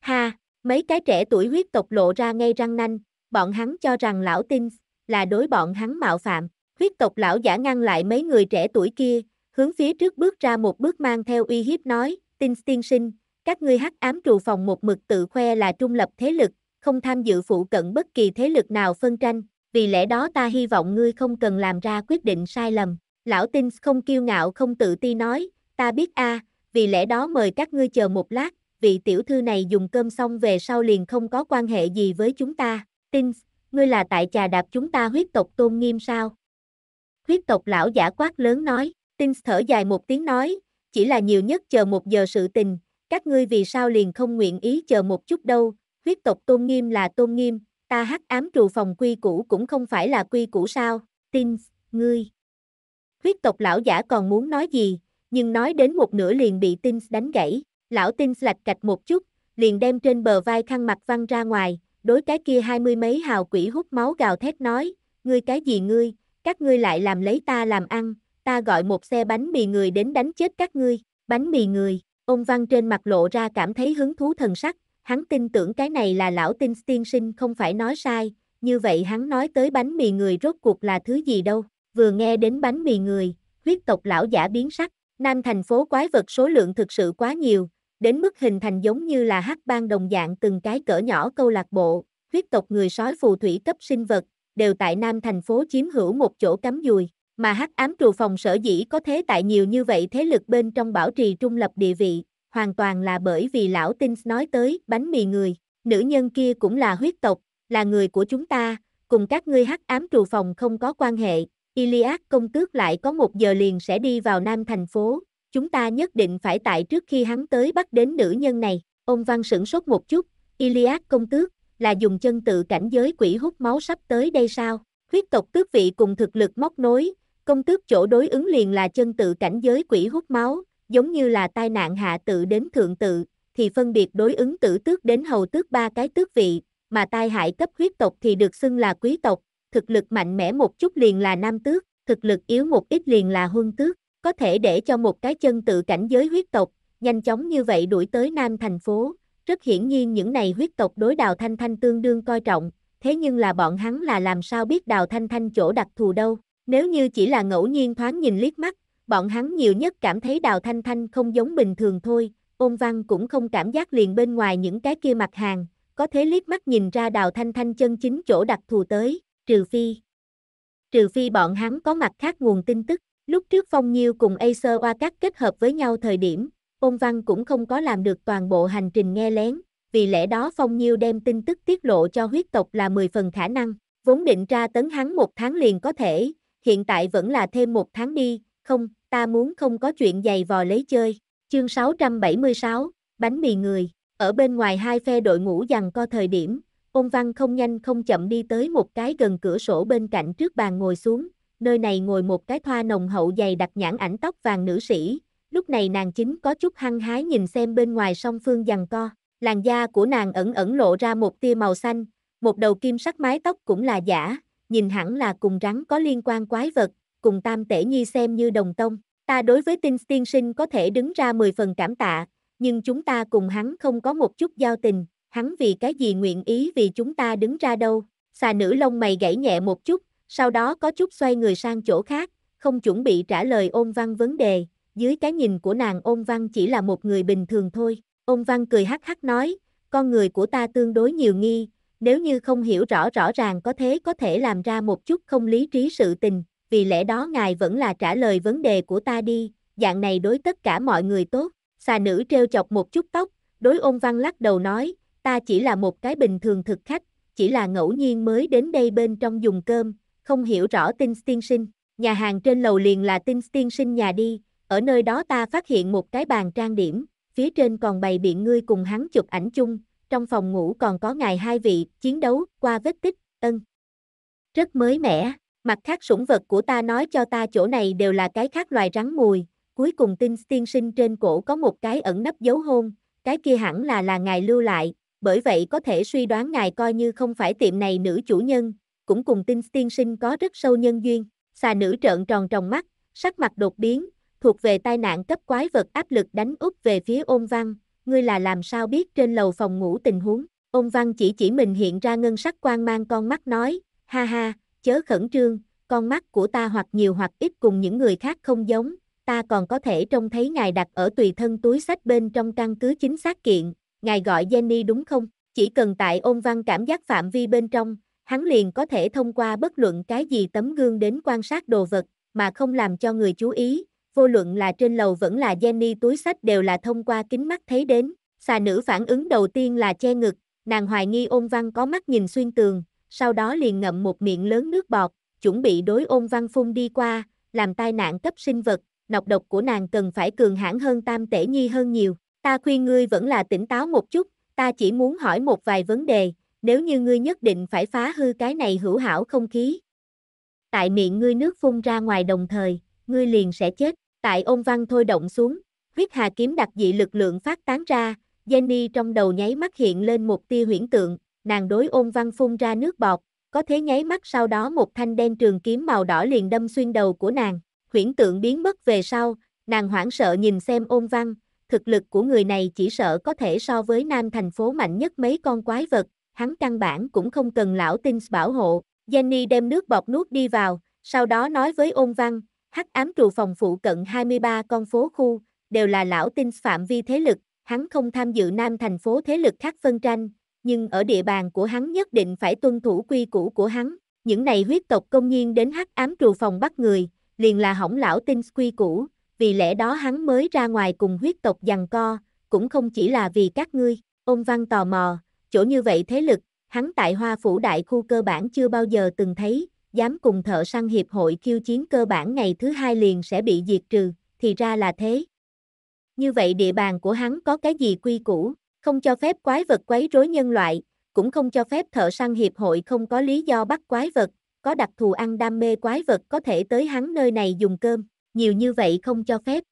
Ha, mấy cái trẻ tuổi huyết tộc lộ ra ngay răng nanh, bọn hắn cho rằng lão tin là đối bọn hắn mạo phạm, huyết tộc lão giả ngăn lại mấy người trẻ tuổi kia, hướng phía trước bước ra một bước mang theo uy hiếp nói, tin tiên sinh, các ngươi hắc ám trù phòng một mực tự khoe là trung lập thế lực, không tham dự phụ cận bất kỳ thế lực nào phân tranh, vì lẽ đó ta hy vọng ngươi không cần làm ra quyết định sai lầm. Lão Tinh không kiêu ngạo không tự ti nói, ta biết a, vì lẽ đó mời các ngươi chờ một lát, vị tiểu thư này dùng cơm xong về sau liền không có quan hệ gì với chúng ta. Tinh, ngươi là tại trà đạp chúng ta huyết tộc tôn nghiêm sao? Huyết tộc lão giả quát lớn nói, Tinh thở dài một tiếng nói, chỉ là nhiều nhất chờ một giờ sự tình, các ngươi vì sao liền không nguyện ý chờ một chút đâu, huyết tộc tôn nghiêm là tôn nghiêm, ta hắc ám trù phòng quy củ cũng không phải là quy củ sao, tin, ngươi. Huyết tộc lão giả còn muốn nói gì, nhưng nói đến một nửa liền bị tin đánh gãy, lão tin lạch cạch một chút, liền đem trên bờ vai khăn mặt văng ra ngoài, đối cái kia hai mươi mấy hào quỷ hút máu gào thét nói, ngươi cái gì ngươi, các ngươi lại làm lấy ta làm ăn, ta gọi một xe bánh mì người đến đánh chết các ngươi, bánh mì người, ông Văn trên mặt lộ ra cảm thấy hứng thú thần sắc, hắn tin tưởng cái này là lão tinh tiên sinh không phải nói sai, như vậy hắn nói tới bánh mì người rốt cuộc là thứ gì đâu, vừa nghe đến bánh mì người, huyết tộc lão giả biến sắc, nam thành phố quái vật số lượng thực sự quá nhiều, đến mức hình thành giống như là hắc bang đồng dạng từng cái cỡ nhỏ câu lạc bộ, huyết tộc người sói phù thủy cấp sinh vật, đều tại nam thành phố chiếm hữu một chỗ cắm dùi, mà hắc ám trù phòng sở dĩ có thế tại nhiều như vậy thế lực bên trong bảo trì trung lập địa vị, hoàn toàn là bởi vì lão Tins nói tới bánh mì người, nữ nhân kia cũng là huyết tộc, là người của chúng ta, cùng các ngươi hắc ám trù phòng không có quan hệ, Iliad công tước lại có một giờ liền sẽ đi vào nam thành phố, chúng ta nhất định phải tại trước khi hắn tới bắt đến nữ nhân này, ông Văn sửng sốt một chút, Iliad công tước, là dùng chân tự cảnh giới quỷ hút máu sắp tới đây sao, huyết tộc tước vị cùng thực lực móc nối, công tước chỗ đối ứng liền là chân tự cảnh giới quỷ hút máu, giống như là tai nạn hạ tự đến thượng tự, thì phân biệt đối ứng tử tước đến hầu tước ba cái tước vị, mà tai hại cấp huyết tộc thì được xưng là quý tộc, thực lực mạnh mẽ một chút liền là nam tước, thực lực yếu một ít liền là huân tước, có thể để cho một cái chân tự cảnh giới huyết tộc, nhanh chóng như vậy đuổi tới nam thành phố, rất hiển nhiên những này huyết tộc đối Đào Thanh Thanh tương đương coi trọng, thế nhưng là bọn hắn là làm sao biết Đào Thanh Thanh chỗ đặc thù đâu, nếu như chỉ là ngẫu nhiên thoáng nhìn liếc mắt, bọn hắn nhiều nhất cảm thấy Đào Thanh Thanh không giống bình thường thôi, ôn văn cũng không cảm giác liền bên ngoài những cái kia mặt hàng, có thế liếc mắt nhìn ra Đào Thanh Thanh chân chính chỗ đặc thù tới, trừ phi. Trừ phi bọn hắn có mặt khác nguồn tin tức, lúc trước Phong Nhiêu cùng Acer Hoa Cắt kết hợp với nhau thời điểm, ôn văn cũng không có làm được toàn bộ hành trình nghe lén, vì lẽ đó Phong Nhiêu đem tin tức tiết lộ cho huyết tộc là 10 phần khả năng, vốn định tra tấn hắn một tháng liền có thể, hiện tại vẫn là thêm một tháng đi, không, ta muốn không có chuyện giày vò lấy chơi. Chương 676, bánh mì người. Ở bên ngoài hai phe đội ngũ dằn co thời điểm, ôn văn không nhanh không chậm đi tới một cái gần cửa sổ bên cạnh trước bàn ngồi xuống, nơi này ngồi một cái thoa nồng hậu dày đặt nhãn ảnh tóc vàng nữ sĩ, lúc này nàng chính có chút hăng hái nhìn xem bên ngoài song phương dằn co, làn da của nàng ẩn ẩn lộ ra một tia màu xanh, một đầu kim sắc mái tóc cũng là giả, nhìn hẳn là cùng rắn có liên quan quái vật, cùng Tam Tể Nhi xem như đồng tông. Ta đối với tinh tiên sinh có thể đứng ra 10 phần cảm tạ, nhưng chúng ta cùng hắn không có một chút giao tình, hắn vì cái gì nguyện ý vì chúng ta đứng ra đâu. Xà nữ lông mày gãy nhẹ một chút, sau đó có chút xoay người sang chỗ khác, không chuẩn bị trả lời ôn văn vấn đề, dưới cái nhìn của nàng ôn văn chỉ là một người bình thường thôi. Ôn văn cười hắc hắc nói, con người của ta tương đối nhiều nghi, nếu như không hiểu rõ rõ ràng có thế có thể làm ra một chút không lý trí sự tình, vì lẽ đó ngài vẫn là trả lời vấn đề của ta đi, dạng này đối tất cả mọi người tốt, xà nữ treo chọc một chút tóc, đối ôn văn lắc đầu nói, ta chỉ là một cái bình thường thực khách, chỉ là ngẫu nhiên mới đến đây bên trong dùng cơm, không hiểu rõ tinh tiên sinh, nhà hàng trên lầu liền là tinh tiên sinh nhà đi, ở nơi đó ta phát hiện một cái bàn trang điểm, phía trên còn bày biện ngươi cùng hắn chụp ảnh chung, trong phòng ngủ còn có ngài hai vị, chiến đấu, qua vết tích, ân. Rất mới mẻ. Mặt khác sủng vật của ta nói cho ta chỗ này đều là cái khác loài rắn mùi, cuối cùng tinh tiên sinh trên cổ có một cái ẩn nấp dấu hôn, cái kia hẳn là là ngài lưu lại, bởi vậy có thể suy đoán ngài coi như không phải tiệm này nữ chủ nhân, cũng cùng tinh tiên sinh có rất sâu nhân duyên. Xà nữ trợn tròn trong mắt, sắc mặt đột biến, thuộc về tai nạn cấp quái vật áp lực đánh úp về phía ôn văn, ngươi là làm sao biết trên lầu phòng ngủ tình huống. Ôn văn chỉ chỉ mình hiện ra ngân sắc quang mang con mắt nói, ha ha, chớ khẩn trương, con mắt của ta hoặc nhiều hoặc ít cùng những người khác không giống, ta còn có thể trông thấy ngài đặt ở tùy thân túi sách bên trong căn cứ chính xác kiện, ngài gọi Jenny đúng không? Chỉ cần tại ôn văn cảm giác phạm vi bên trong, hắn liền có thể thông qua bất luận cái gì tấm gương đến quan sát đồ vật, mà không làm cho người chú ý, vô luận là trên lầu vẫn là Jenny túi sách đều là thông qua kính mắt thấy đến. Xà nữ phản ứng đầu tiên là che ngực, nàng hoài nghi ôn văn có mắt nhìn xuyên tường, sau đó liền ngậm một miệng lớn nước bọt, chuẩn bị đối ôn văn phun đi qua, làm tai nạn cấp sinh vật, nọc độc của nàng cần phải cường hãn hơn tam tể nhi hơn nhiều. Ta khuyên ngươi vẫn là tỉnh táo một chút, ta chỉ muốn hỏi một vài vấn đề, nếu như ngươi nhất định phải phá hư cái này hữu hảo không khí. Tại miệng ngươi nước phun ra ngoài đồng thời, ngươi liền sẽ chết, tại ôn văn thôi động xuống, huyết hà kiếm đặc dị lực lượng phát tán ra, Jenny trong đầu nháy mắt hiện lên một tia huyễn tượng, nàng đối ôn văn phun ra nước bọt, có thế nháy mắt sau đó một thanh đen trường kiếm màu đỏ liền đâm xuyên đầu của nàng, huyễn tượng biến mất về sau, nàng hoảng sợ nhìn xem ôn văn, thực lực của người này chỉ sợ có thể so với nam thành phố mạnh nhất mấy con quái vật, hắn căn bản cũng không cần lão tinh bảo hộ, Jenny đem nước bọt nuốt đi vào, sau đó nói với ôn văn, hắc ám trù phòng phụ cận 23 con phố khu, đều là lão tinh phạm vi thế lực, hắn không tham dự nam thành phố thế lực khác phân tranh, nhưng ở địa bàn của hắn nhất định phải tuân thủ quy củ của hắn. Những này huyết tộc công nhiên đến hắc ám trù phòng bắt người, liền là hỏng lão tinh quy củ, vì lẽ đó hắn mới ra ngoài cùng huyết tộc giằng co, cũng không chỉ là vì các ngươi. Ông Văn tò mò, chỗ như vậy thế lực, hắn tại hoa phủ đại khu cơ bản chưa bao giờ từng thấy, dám cùng thợ săn hiệp hội khiêu chiến cơ bản ngày thứ hai liền sẽ bị diệt trừ, thì ra là thế. Như vậy địa bàn của hắn có cái gì quy củ, không cho phép quái vật quấy rối nhân loại, cũng không cho phép thợ săn hiệp hội không có lý do bắt quái vật, có đặc thù ăn đam mê quái vật có thể tới hắn nơi này dùng cơm, nhiều như vậy không cho phép.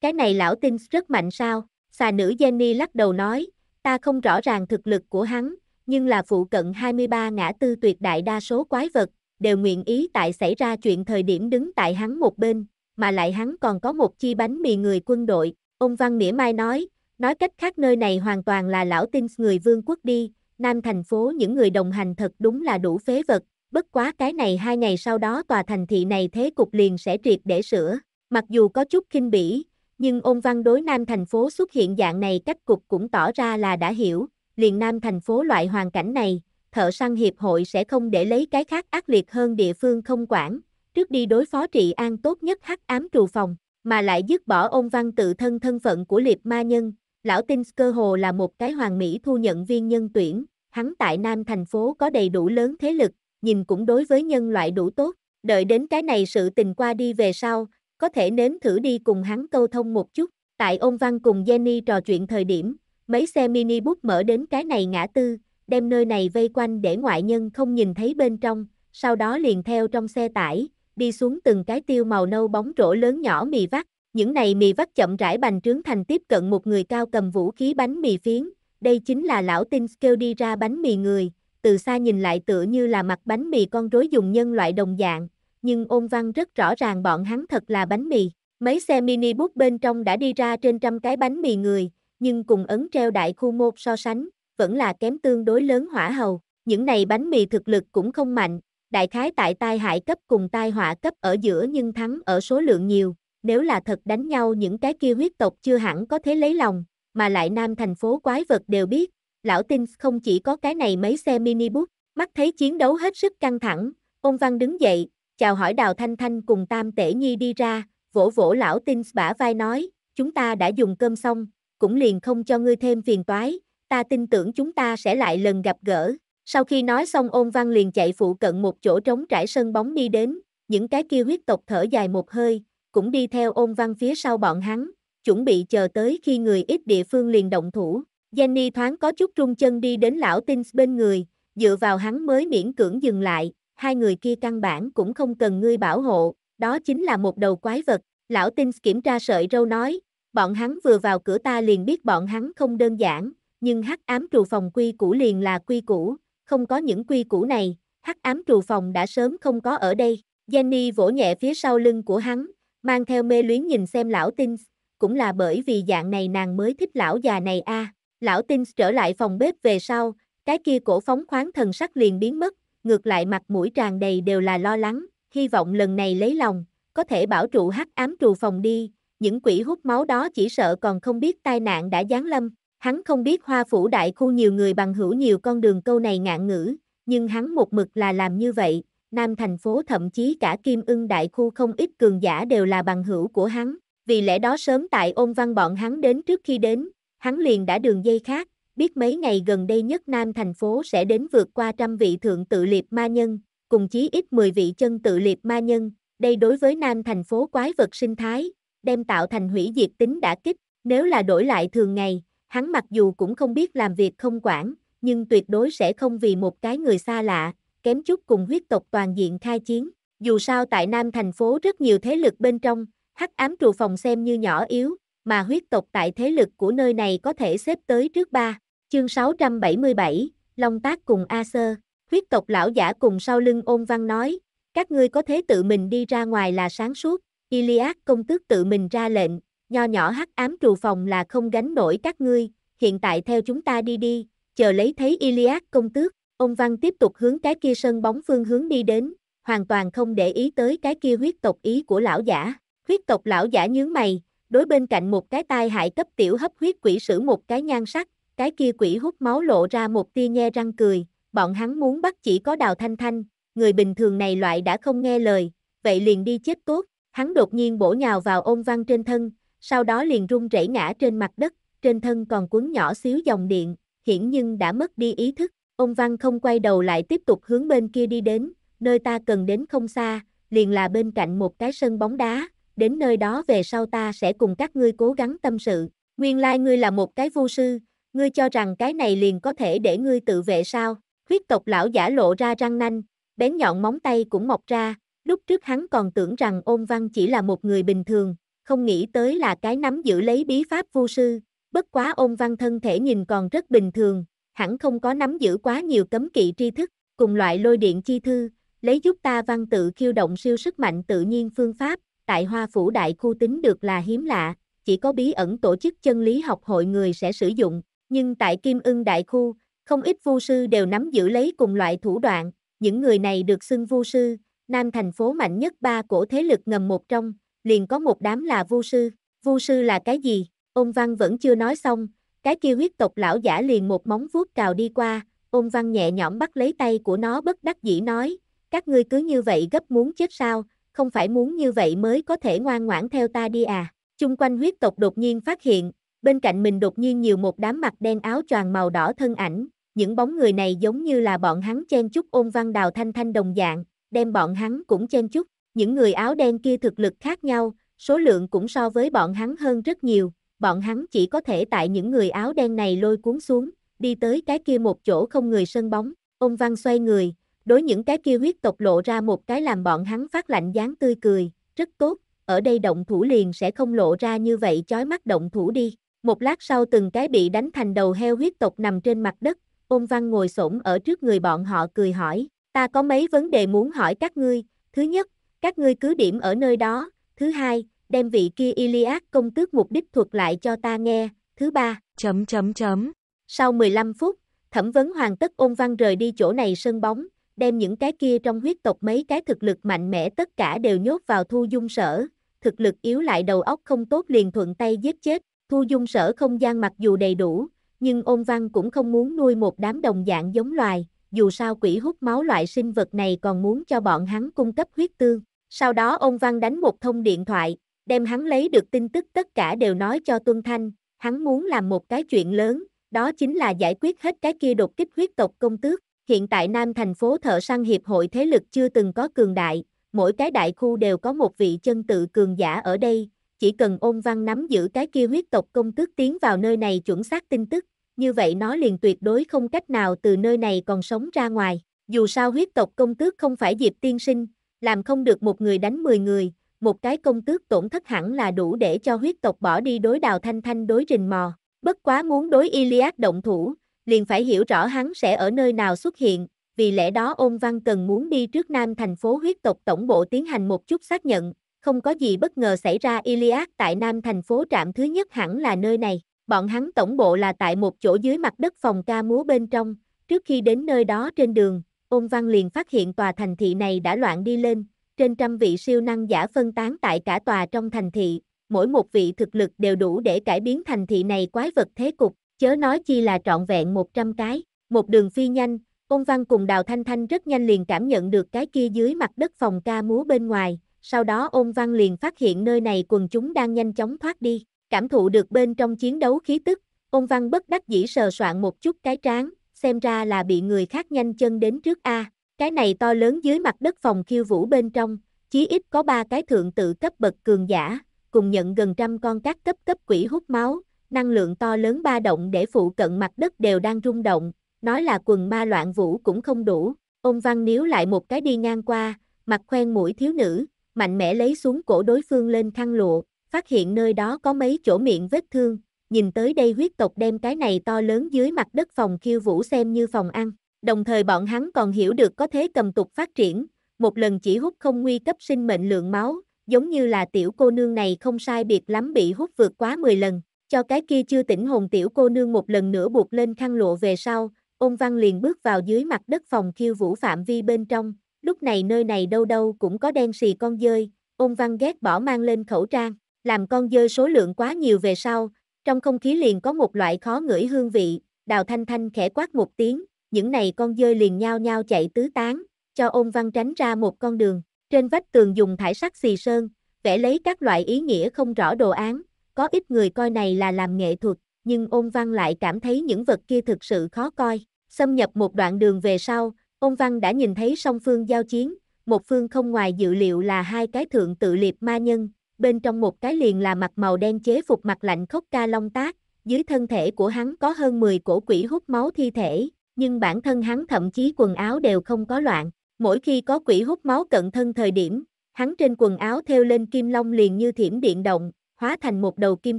Cái này lão tinh rất mạnh sao, xà nữ Jenny lắc đầu nói, ta không rõ ràng thực lực của hắn, nhưng là phụ cận 23 ngã tư tuyệt đại đa số quái vật, đều nguyện ý tại xảy ra chuyện thời điểm đứng tại hắn một bên, mà lại hắn còn có một chi bánh mì người quân đội, ông Văn Mỉa Mai nói, Nói cách khác nơi này hoàn toàn là lão tinh người vương quốc đi, nam thành phố những người đồng hành thật đúng là đủ phế vật, bất quá cái này hai ngày sau đó tòa thành thị này thế cục liền sẽ triệt để sửa, mặc dù có chút kinh bỉ, nhưng ôn văn đối nam thành phố xuất hiện dạng này cách cục cũng tỏ ra là đã hiểu, liền nam thành phố loại hoàn cảnh này, thợ săn hiệp hội sẽ không để lấy cái khác ác liệt hơn địa phương không quản, trước đi đối phó trị an tốt nhất hắc ám trù phòng, mà lại dứt bỏ ôn văn tự thân thân phận của liệp ma nhân, lão tin cơ hồ là một cái hoàng mỹ thu nhận viên nhân tuyển, hắn tại Nam thành phố có đầy đủ lớn thế lực, nhìn cũng đối với nhân loại đủ tốt, đợi đến cái này sự tình qua đi về sau, có thể nếm thử đi cùng hắn câu thông một chút, tại ông Văn cùng Jenny trò chuyện thời điểm, mấy xe mini bút mở đến cái này ngã tư, đem nơi này vây quanh để ngoại nhân không nhìn thấy bên trong, sau đó liền theo trong xe tải, đi xuống từng cái tiêu màu nâu bóng rổ lớn nhỏ mì vắt, những này mì vắt chậm rãi bành trướng thành tiếp cận một người cao cầm vũ khí bánh mì phiến, đây chính là lão tinh kêu đi ra bánh mì người, từ xa nhìn lại tựa như là mặt bánh mì con rối dùng nhân loại đồng dạng, nhưng ôn văn rất rõ ràng bọn hắn thật là bánh mì. Mấy xe mini bút bên trong đã đi ra trên trăm cái bánh mì người, nhưng cùng ấn treo đại khu một so sánh, vẫn là kém tương đối lớn hỏa hầu. Những này bánh mì thực lực cũng không mạnh, đại khái tại tai hại cấp cùng tai họa cấp ở giữa nhưng thắng ở số lượng nhiều, nếu là thật đánh nhau những cái kia huyết tộc chưa hẳn có thế lấy lòng, mà lại nam thành phố quái vật đều biết, lão tin không chỉ có cái này mấy xe minibus, mắt thấy chiến đấu hết sức căng thẳng, ông Văn đứng dậy, chào hỏi Đào Thanh Thanh cùng Tam Tể Nhi đi ra, vỗ vỗ lão tin bả vai nói, chúng ta đã dùng cơm xong, cũng liền không cho ngươi thêm phiền toái, ta tin tưởng chúng ta sẽ lại lần gặp gỡ. Sau khi nói xong ôn văn liền chạy phụ cận một chỗ trống trải sân bóng đi đến, những cái kia huyết tộc thở dài một hơi, cũng đi theo ôn văn phía sau bọn hắn, chuẩn bị chờ tới khi người ít địa phương liền động thủ. Jenny thoáng có chút rung chân đi đến lão Tins bên người, dựa vào hắn mới miễn cưỡng dừng lại, hai người kia căn bản cũng không cần ngươi bảo hộ, đó chính là một đầu quái vật. Lão Tins kiểm tra sợi râu nói, bọn hắn vừa vào cửa ta liền biết bọn hắn không đơn giản, nhưng hắc ám trù phòng quy cũ liền là quy cũ, không có những quy cũ này, hắc ám trù phòng đã sớm không có ở đây. Jenny vỗ nhẹ phía sau lưng của hắn, mang theo mê luyến nhìn xem lão Tins, cũng là bởi vì dạng này nàng mới thích lão già này a. À. Lão Tins trở lại phòng bếp về sau, cái kia cổ phóng khoáng thần sắc liền biến mất, ngược lại mặt mũi tràn đầy đều là lo lắng, hy vọng lần này lấy lòng, có thể bảo trụ hắc ám trù phòng đi, những quỷ hút máu đó chỉ sợ còn không biết tai nạn đã giáng lâm. Hắn không biết hoa phủ đại khu nhiều người bằng hữu nhiều con đường câu này ngạn ngữ, nhưng hắn một mực là làm như vậy, nam thành phố thậm chí cả kim ưng đại khu không ít cường giả đều là bằng hữu của hắn, vì lẽ đó sớm tại ôn văn bọn hắn đến trước khi đến, hắn liền đã đường dây khác, biết mấy ngày gần đây nhất nam thành phố sẽ đến vượt qua trăm vị thượng tự liệt ma nhân, cùng chí ít 10 vị chân tự liệt ma nhân, đây đối với nam thành phố quái vật sinh thái, đem tạo thành hủy diệt tính đã kích, nếu là đổi lại thường ngày, hắn mặc dù cũng không biết làm việc không quản, nhưng tuyệt đối sẽ không vì một cái người xa lạ, kém chút cùng huyết tộc toàn diện khai chiến. Dù sao tại Nam thành phố rất nhiều thế lực bên trong, hắc ám trù phòng xem như nhỏ yếu, mà huyết tộc tại thế lực của nơi này có thể xếp tới trước ba. Chương 677, Long Tác cùng A Sơ, huyết tộc lão giả cùng sau lưng ôn văn nói, các ngươi có thể tự mình đi ra ngoài là sáng suốt, Iliad công tước tự mình ra lệnh, nho nhỏ hắc ám trù phòng là không gánh nổi các ngươi, hiện tại theo chúng ta đi đi, chờ lấy thấy Iliad công tước, Ông Văn tiếp tục hướng cái kia sân bóng phương hướng đi đến, hoàn toàn không để ý tới cái kia huyết tộc ý của lão giả. Huyết tộc lão giả nhướng mày, đối bên cạnh một cái tai hại cấp tiểu hấp huyết quỷ sử một cái nhan sắc, cái kia quỷ hút máu lộ ra một tia nhe răng cười, bọn hắn muốn bắt chỉ có đào thanh thanh, người bình thường này loại đã không nghe lời, vậy liền đi chết tốt, hắn đột nhiên bổ nhào vào ôn văn trên thân, sau đó liền rung rẩy ngã trên mặt đất, trên thân còn cuốn nhỏ xíu dòng điện, hiển nhưng đã mất đi ý thức. Ông Văn không quay đầu lại tiếp tục hướng bên kia đi đến, nơi ta cần đến không xa, liền là bên cạnh một cái sân bóng đá, đến nơi đó về sau ta sẽ cùng các ngươi cố gắng tâm sự. Nguyên lai like ngươi là một cái vô sư, ngươi cho rằng cái này liền có thể để ngươi tự vệ sao? Khuyết tộc lão giả lộ ra răng nanh, bén nhọn móng tay cũng mọc ra, lúc trước hắn còn tưởng rằng ôn văn chỉ là một người bình thường, không nghĩ tới là cái nắm giữ lấy bí pháp vô sư, bất quá ôn văn thân thể nhìn còn rất bình thường, hẳn không có nắm giữ quá nhiều cấm kỵ tri thức, cùng loại lôi điện chi thư, lấy giúp ta văn tự khiêu động siêu sức mạnh tự nhiên phương pháp, tại hoa phủ đại khu tính được là hiếm lạ, chỉ có bí ẩn tổ chức chân lý học hội người sẽ sử dụng, nhưng tại Kim Ưng đại khu, không ít vu sư đều nắm giữ lấy cùng loại thủ đoạn, những người này được xưng vu sư, nam thành phố mạnh nhất ba cổ thế lực ngầm một trong, liền có một đám là vu sư, vu sư là cái gì? Ông Văn vẫn chưa nói xong, cái kia huyết tộc lão giả liền một móng vuốt cào đi qua, ôn văn nhẹ nhõm bắt lấy tay của nó bất đắc dĩ nói, các ngươi cứ như vậy gấp muốn chết sao, không phải muốn như vậy mới có thể ngoan ngoãn theo ta đi à. Chung quanh huyết tộc đột nhiên phát hiện, bên cạnh mình đột nhiên nhiều một đám mặt đen áo choàng màu đỏ thân ảnh, những bóng người này giống như là bọn hắn chen chúc ôn văn đào thanh thanh đồng dạng, đem bọn hắn cũng chen chúc, những người áo đen kia thực lực khác nhau, số lượng cũng so với bọn hắn hơn rất nhiều, bọn hắn chỉ có thể tại những người áo đen này lôi cuốn xuống, đi tới cái kia một chỗ không người sân bóng, ông Văn xoay người, đối những cái kia huyết tộc lộ ra một cái làm bọn hắn phát lạnh dáng tươi cười, rất tốt, ở đây động thủ liền sẽ không lộ ra như vậy chói mắt động thủ đi. Một lát sau từng cái bị đánh thành đầu heo huyết tộc nằm trên mặt đất, ông văn ngồi xổm ở trước người bọn họ cười hỏi, ta có mấy vấn đề muốn hỏi các ngươi, thứ nhất, các ngươi cứ điểm ở nơi đó, thứ hai, đem vị kia Iliad công tước mục đích thuật lại cho ta nghe, thứ ba, chấm chấm chấm. Sau 15 phút, thẩm vấn hoàn tất ôn văn rời đi chỗ này sân bóng, đem những cái kia trong huyết tộc mấy cái thực lực mạnh mẽ tất cả đều nhốt vào thu dung sở, thực lực yếu lại đầu óc không tốt liền thuận tay giết chết, thu dung sở không gian mặc dù đầy đủ, nhưng ôn văn cũng không muốn nuôi một đám đồng dạng giống loài, dù sao quỷ hút máu loại sinh vật này còn muốn cho bọn hắn cung cấp huyết tương. Sau đó ôn Văn đánh một thông điện thoại, đem hắn lấy được tin tức tất cả đều nói cho Tuân Thanh, hắn muốn làm một cái chuyện lớn, đó chính là giải quyết hết cái kia đột kích huyết tộc công tước. Hiện tại Nam thành phố thợ săn hiệp hội thế lực chưa từng có cường đại, mỗi cái đại khu đều có một vị chân tự cường giả ở đây, chỉ cần ôn văn nắm giữ cái kia huyết tộc công tước tiến vào nơi này chuẩn xác tin tức, như vậy nó liền tuyệt đối không cách nào từ nơi này còn sống ra ngoài. Dù sao huyết tộc công tước không phải dịp tiên sinh, làm không được một người đánh 10 người, một cái công tước tổn thất hẳn là đủ để cho huyết tộc bỏ đi đối đào thanh thanh đối rình mò. Bất quá muốn đối Iliad động thủ, liền phải hiểu rõ hắn sẽ ở nơi nào xuất hiện, vì lẽ đó ôn văn cần muốn đi trước nam thành phố huyết tộc tổng bộ tiến hành một chút xác nhận, không có gì bất ngờ xảy ra Iliad tại nam thành phố trạm thứ nhất hẳn là nơi này. Bọn hắn tổng bộ là tại một chỗ dưới mặt đất phòng ca múa bên trong, trước khi đến nơi đó trên đường, ôn văn liền phát hiện tòa thành thị này đã loạn đi lên, trên trăm vị siêu năng giả phân tán tại cả tòa trong thành thị, mỗi một vị thực lực đều đủ để cải biến thành thị này quái vật thế cục, chớ nói chi là trọn vẹn 100 cái, một đường phi nhanh, Ôn Văn cùng Đào Thanh Thanh rất nhanh liền cảm nhận được cái kia dưới mặt đất phòng ca múa bên ngoài, sau đó Ôn Văn liền phát hiện nơi này quần chúng đang nhanh chóng thoát đi, cảm thụ được bên trong chiến đấu khí tức, Ôn Văn bất đắc dĩ sờ soạn một chút cái trán, xem ra là bị người khác nhanh chân đến trước a, cái này to lớn dưới mặt đất phòng khiêu vũ bên trong, chí ít có ba cái thượng tự cấp bậc cường giả, cùng nhận gần trăm con các cấp cấp quỷ hút máu, năng lượng to lớn ba động để phụ cận mặt đất đều đang rung động, nói là quần ma loạn vũ cũng không đủ. Ông Văn níu lại một cái đi ngang qua, mặt khoen mũi thiếu nữ, mạnh mẽ lấy xuống cổ đối phương lên khăn lụa, phát hiện nơi đó có mấy chỗ miệng vết thương, nhìn tới đây huyết tộc đem cái này to lớn dưới mặt đất phòng khiêu vũ xem như phòng ăn. Đồng thời bọn hắn còn hiểu được có thế cầm tục phát triển, một lần chỉ hút không nguy cấp sinh mệnh lượng máu, giống như là tiểu cô nương này không sai biệt lắm bị hút vượt quá 10 lần, cho cái kia chưa tỉnh hồn tiểu cô nương một lần nữa buộc lên khăn lộ về sau, ôn văn liền bước vào dưới mặt đất phòng khiêu vũ phạm vi bên trong, lúc này nơi này đâu đâu cũng có đen xì con dơi, ôn văn ghét bỏ mang lên khẩu trang, làm con dơi số lượng quá nhiều về sau, trong không khí liền có một loại khó ngửi hương vị, đào thanh thanh khẽ quát một tiếng, những này con dơi liền nhao nhao chạy tứ tán, cho ôn văn tránh ra một con đường. Trên vách tường dùng thải sắc xì sơn, vẽ lấy các loại ý nghĩa không rõ đồ án, có ít người coi này là làm nghệ thuật, nhưng ôn văn lại cảm thấy những vật kia thực sự khó coi. Xâm nhập một đoạn đường về sau, ôn văn đã nhìn thấy song phương giao chiến, một phương không ngoài dự liệu là hai cái thượng tự liệt ma nhân, bên trong một cái liền là mặt màu đen chế phục mặt lạnh khốc ca long tác, dưới thân thể của hắn có hơn 10 cổ quỷ hút máu thi thể, nhưng bản thân hắn thậm chí quần áo đều không có loạn. Mỗi khi có quỷ hút máu cận thân thời điểm, hắn trên quần áo theo lên kim long liền như thiểm điện động, hóa thành một đầu kim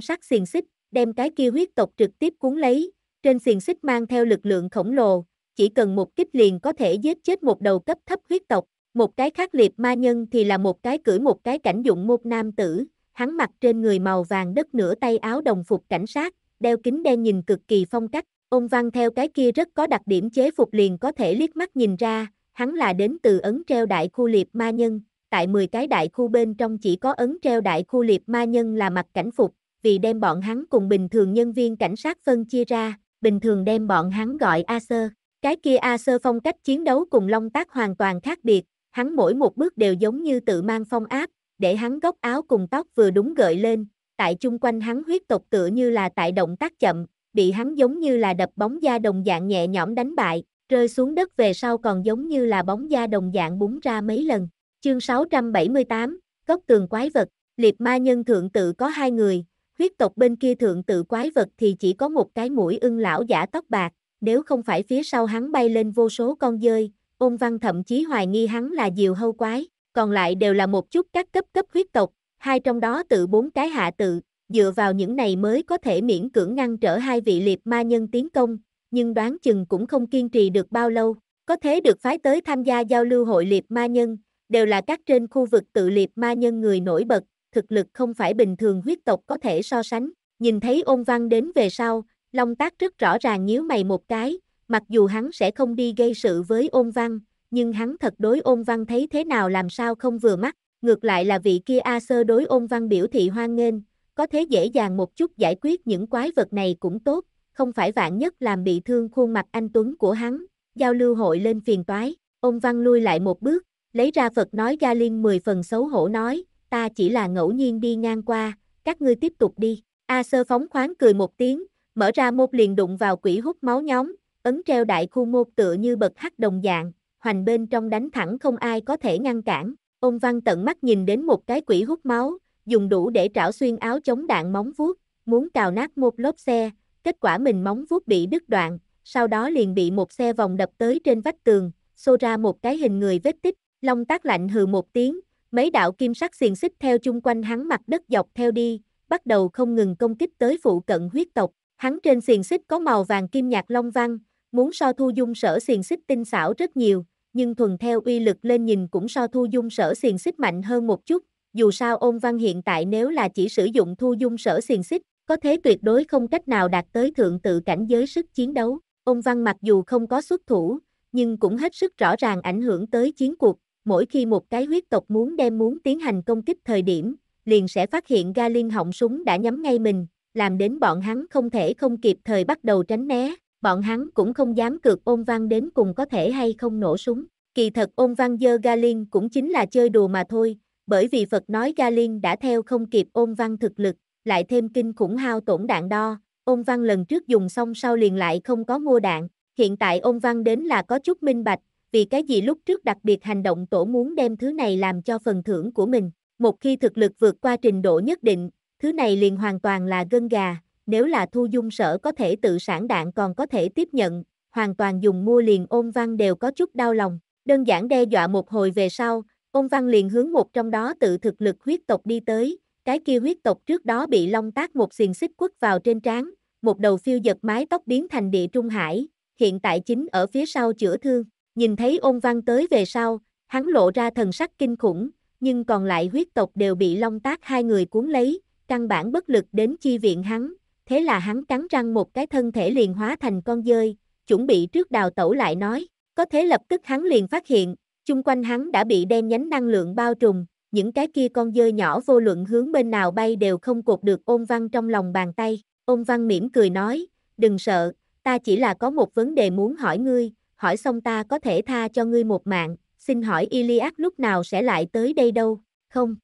sắc xiềng xích, đem cái kia huyết tộc trực tiếp cuốn lấy, trên xiềng xích mang theo lực lượng khổng lồ, chỉ cần một kích liền có thể giết chết một đầu cấp thấp huyết tộc, một cái khác liệt ma nhân thì là một cái cưỡi một cái cảnh dụng một nam tử, hắn mặc trên người màu vàng đất nửa tay áo đồng phục cảnh sát, đeo kính đen nhìn cực kỳ phong cách, Ông Văn theo cái kia rất có đặc điểm chế phục liền có thể liếc mắt nhìn ra, hắn là đến từ ấn treo đại khu liệp ma nhân, tại 10 cái đại khu bên trong chỉ có ấn treo đại khu liệp ma nhân là mặt cảnh phục, vì đem bọn hắn cùng bình thường nhân viên cảnh sát phân chia ra, bình thường đem bọn hắn gọi A Sơ. Cái kia A Sơ phong cách chiến đấu cùng Long Tác hoàn toàn khác biệt, hắn mỗi một bước đều giống như tự mang phong áp, để hắn góc áo cùng tóc vừa đúng gợi lên, tại chung quanh hắn huyết tộc tựa như là tại động tác chậm, bị hắn giống như là đập bóng da đồng dạng nhẹ nhõm đánh bại, rơi xuống đất về sau còn giống như là bóng da đồng dạng búng ra mấy lần. Chương 678, góc tường quái vật, liệt ma nhân thượng tự có hai người, huyết tộc bên kia thượng tự quái vật thì chỉ có một cái mũi ưng lão giả tóc bạc, nếu không phải phía sau hắn bay lên vô số con dơi, ôn văn thậm chí hoài nghi hắn là diều hâu quái, còn lại đều là một chút các cấp cấp huyết tộc, hai trong đó tự bốn cái hạ tự, dựa vào những này mới có thể miễn cưỡng ngăn trở hai vị liệt ma nhân tiến công, nhưng đoán chừng cũng không kiên trì được bao lâu, có thể được phái tới tham gia giao lưu hội liệt ma nhân, đều là các trên khu vực tự liệt ma nhân người nổi bật, thực lực không phải bình thường huyết tộc có thể so sánh, nhìn thấy ôn văn đến về sau, Long Tác rất rõ ràng nhíu mày một cái, mặc dù hắn sẽ không đi gây sự với ôn văn, nhưng hắn thật đối ôn văn thấy thế nào làm sao không vừa mắt, ngược lại là vị kia A Sơ đối ôn văn biểu thị hoan nghênh, có thể dễ dàng một chút giải quyết những quái vật này cũng tốt, không phải vạn nhất làm bị thương khuôn mặt anh Tuấn của hắn, giao lưu hội lên phiền toái, ông Văn lui lại một bước, lấy ra Phật nói ga liên 10 phần xấu hổ nói, ta chỉ là ngẫu nhiên đi ngang qua, các ngươi tiếp tục đi, A sơ phóng khoáng cười một tiếng, mở ra một liền đụng vào quỷ hút máu nhóm, ấn treo đại khu môn tựa như bật hắc đồng dạng, hoành bên trong đánh thẳng không ai có thể ngăn cản. Ông Văn tận mắt nhìn đến một cái quỷ hút máu, dùng đủ để trảo xuyên áo chống đạn móng vuốt, muốn cào nát một lốp xe, kết quả mình móng vuốt bị đứt đoạn, sau đó liền bị một xe vòng đập tới trên vách tường, xô ra một cái hình người vết tích, Long Tác lạnh hừ một tiếng, mấy đạo kim sắc xiềng xích theo chung quanh hắn mặt đất dọc theo đi, bắt đầu không ngừng công kích tới phụ cận huyết tộc, hắn trên xiềng xích có màu vàng kim nhạt long văn, muốn so thu dung sở xiềng xích tinh xảo rất nhiều, nhưng thuần theo uy lực lên nhìn cũng so thu dung sở xiềng xích mạnh hơn một chút, dù sao ôn văn hiện tại nếu là chỉ sử dụng thu dung sở xiềng xích, có thế tuyệt đối không cách nào đạt tới thượng tự cảnh giới sức chiến đấu. Ôn văn mặc dù không có xuất thủ, nhưng cũng hết sức rõ ràng ảnh hưởng tới chiến cuộc. Mỗi khi một cái huyết tộc muốn đem muốn tiến hành công kích thời điểm, liền sẽ phát hiện ga liên họng súng đã nhắm ngay mình, làm đến bọn hắn không thể không kịp thời bắt đầu tránh né. Bọn hắn cũng không dám cược ôn văn đến cùng có thể hay không nổ súng. Kỳ thật ôn văn dơ ga liên cũng chính là chơi đùa mà thôi, bởi vì Phật nói Ga Liên đã theo không kịp ôn văn thực lực, lại thêm kinh khủng hao tổn đạn đo, ôn văn lần trước dùng xong sau liền lại không có mua đạn, hiện tại ôn văn đến là có chút minh bạch, vì cái gì lúc trước đặc biệt hành động tổ muốn đem thứ này làm cho phần thưởng của mình, một khi thực lực vượt qua trình độ nhất định, thứ này liền hoàn toàn là gân gà, nếu là thu dung sở có thể tự sản đạn còn có thể tiếp nhận, hoàn toàn dùng mua liền ôn văn đều có chút đau lòng, đơn giản đe dọa một hồi về sau, Ông Văn liền hướng một trong đó tự thực lực huyết tộc đi tới, cái kia huyết tộc trước đó bị long tác một xiềng xích quất vào trên trán, một đầu phiêu giật mái tóc biến thành địa trung hải, hiện tại chính ở phía sau chữa thương, nhìn thấy ôn văn tới về sau, hắn lộ ra thần sắc kinh khủng, nhưng còn lại huyết tộc đều bị long tác hai người cuốn lấy, căn bản bất lực đến chi viện hắn, thế là hắn cắn răng một cái thân thể liền hóa thành con dơi, chuẩn bị trước đào tẩu lại nói, có thế lập tức hắn liền phát hiện, Chung quanh hắn đã bị đen nhánh năng lượng bao trùm, những cái kia con dơi nhỏ vô luận hướng bên nào bay đều không cột được ôn văn trong lòng bàn tay. Ôn văn mỉm cười nói, đừng sợ, ta chỉ là có một vấn đề muốn hỏi ngươi, hỏi xong ta có thể tha cho ngươi một mạng, xin hỏi Iliad lúc nào sẽ lại tới đây đâu, không?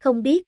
Không biết.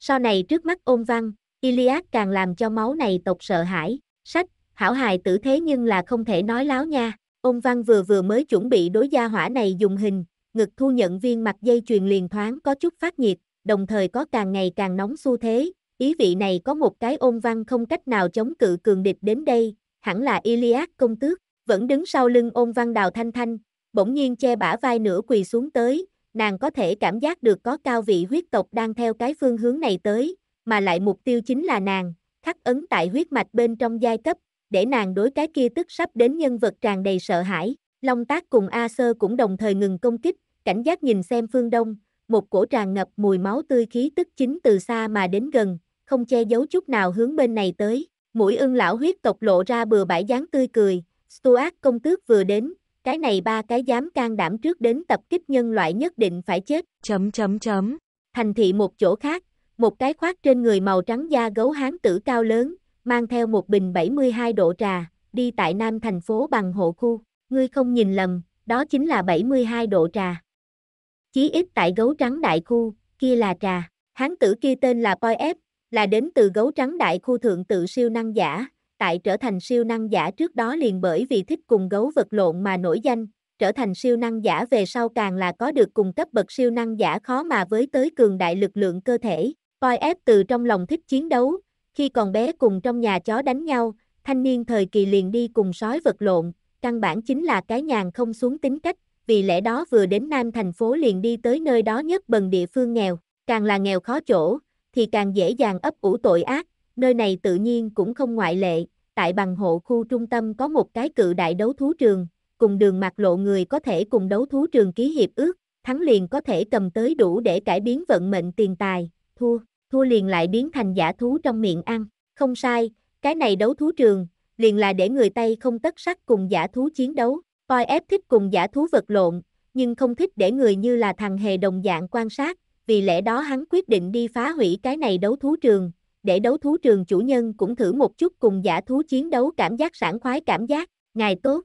Sau này trước mắt ôn văn, Iliad càng làm cho máu này tộc sợ hãi, sách, hảo hài tử thế nhưng là không thể nói láo nha. Ông Văn vừa vừa mới chuẩn bị đối gia hỏa này dùng hình, ngực thu nhận viên mặt dây truyền liền thoáng có chút phát nhiệt, đồng thời có càng ngày càng nóng xu thế, ý vị này có một cái ôn văn không cách nào chống cự cường địch đến đây, hẳn là Iliad công tước, vẫn đứng sau lưng ôn văn đào thanh thanh, bỗng nhiên che bả vai nửa quỳ xuống tới, nàng có thể cảm giác được có cao vị huyết tộc đang theo cái phương hướng này tới, mà lại mục tiêu chính là nàng, khắc ấn tại huyết mạch bên trong giai cấp, để nàng đối cái kia tức sắp đến nhân vật tràn đầy sợ hãi. Long Tác cùng A Sơ cũng đồng thời ngừng công kích, cảnh giác nhìn xem phương đông, một cổ tràn ngập mùi máu tươi khí tức chính từ xa mà đến gần, không che giấu chút nào hướng bên này tới. Mũi ưng lão huyết tộc lộ ra bừa bãi dáng tươi cười, Stuart công tước vừa đến, cái này ba cái dám can đảm trước đến tập kích nhân loại nhất định phải chết. Chấm chấm chấm. Thành thị một chỗ khác, một cái khoác trên người màu trắng da gấu hán tử cao lớn, mang theo một bình 72 độ trà, đi tại nam thành phố bằng hộ khu, ngươi không nhìn lầm, đó chính là 72 độ trà. Chí ít tại gấu trắng đại khu, kia là trà, hán tử kia tên là Poi F, là đến từ gấu trắng đại khu thượng tự siêu năng giả, tại trở thành siêu năng giả trước đó liền bởi vì thích cùng gấu vật lộn mà nổi danh, trở thành siêu năng giả về sau càng là có được cùng cấp bậc siêu năng giả khó mà với tới cường đại lực lượng cơ thể. Poi F từ trong lòng thích chiến đấu, khi còn bé cùng trong nhà chó đánh nhau, thanh niên thời kỳ liền đi cùng sói vật lộn, căn bản chính là cái nhàn không xuống tính cách, vì lẽ đó vừa đến Nam thành phố liền đi tới nơi đó nhất bần địa phương nghèo, càng là nghèo khó chỗ, thì càng dễ dàng ấp ủ tội ác, nơi này tự nhiên cũng không ngoại lệ, tại bằng hộ khu trung tâm có một cái cự đại đấu thú trường, cùng đường mặt lộ người có thể cùng đấu thú trường ký hiệp ước, thắng liền có thể cầm tới đủ để cải biến vận mệnh tiền tài, thua, thua liền lại biến thành giả thú trong miệng ăn. Không sai, cái này đấu thú trường, liền là để người Tây không tất sắc cùng giả thú chiến đấu. Poi ép thích cùng giả thú vật lộn, nhưng không thích để người như là thằng hề đồng dạng quan sát, vì lẽ đó hắn quyết định đi phá hủy cái này đấu thú trường, để đấu thú trường chủ nhân cũng thử một chút cùng giả thú chiến đấu cảm giác sảng khoái cảm giác, ngài tốt.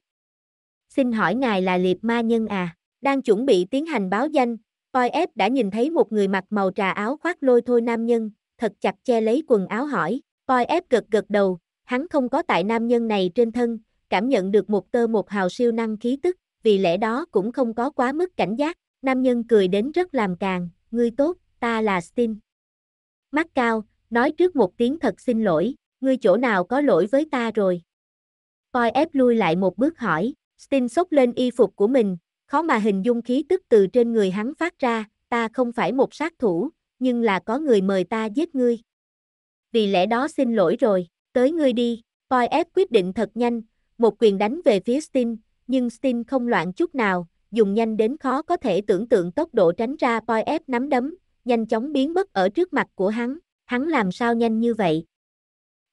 Xin hỏi ngài là liệt ma nhân à, đang chuẩn bị tiến hành báo danh, OF đã nhìn thấy một người mặc màu trà áo khoác lôi thôi nam nhân, thật chặt che lấy quần áo hỏi. OF gật gật đầu, hắn không có tại nam nhân này trên thân, cảm nhận được một tơ một hào siêu năng khí tức, vì lẽ đó cũng không có quá mức cảnh giác. Nam nhân cười đến rất làm càng, ngươi tốt, ta là Steam. Mắt cao, nói trước một tiếng thật xin lỗi, ngươi chỗ nào có lỗi với ta rồi. Poi ép lui lại một bước hỏi, Steam xốc lên y phục của mình, Khó mà hình dung khí tức từ trên người hắn phát ra, ta không phải một sát thủ, nhưng là có người mời ta giết ngươi. Vì lẽ đó xin lỗi rồi, tới ngươi đi, Poi ép quyết định thật nhanh, một quyền đánh về phía Stin, nhưng Stin không loạn chút nào, dùng nhanh đến khó có thể tưởng tượng tốc độ tránh ra Poi ép nắm đấm, nhanh chóng biến mất ở trước mặt của hắn, hắn làm sao nhanh như vậy?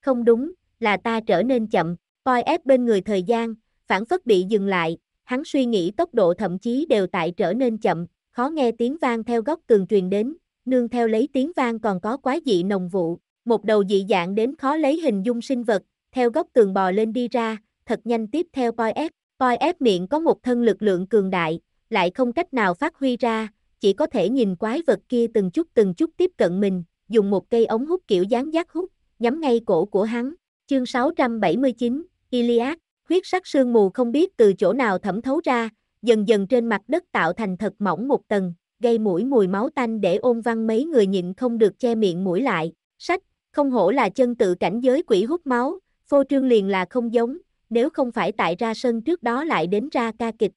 Không đúng, là ta trở nên chậm, Poi ép bên người thời gian, phản phất bị dừng lại, hắn suy nghĩ tốc độ thậm chí đều tại trở nên chậm, khó nghe tiếng vang theo góc tường truyền đến, nương theo lấy tiếng vang còn có quái dị nồng vụ, một đầu dị dạng đến khó lấy hình dung sinh vật, theo góc tường bò lên đi ra, thật nhanh tiếp theo poi ép, poi ép miệng có một thân lực lượng cường đại, lại không cách nào phát huy ra, chỉ có thể nhìn quái vật kia từng chút từng chút tiếp cận mình, dùng một cây ống hút kiểu dáng giác hút, nhắm ngay cổ của hắn, chương 679, Iliad, huyết sắc sương mù không biết từ chỗ nào thẩm thấu ra, dần dần trên mặt đất tạo thành thật mỏng một tầng, gây mũi mùi máu tanh để ôn văn mấy người nhịn không được che miệng mũi lại, sách, không hổ là chân tự cảnh giới quỷ hút máu, phô trương liền là không giống, nếu không phải tại ra sân trước đó lại đến ra ca kịch.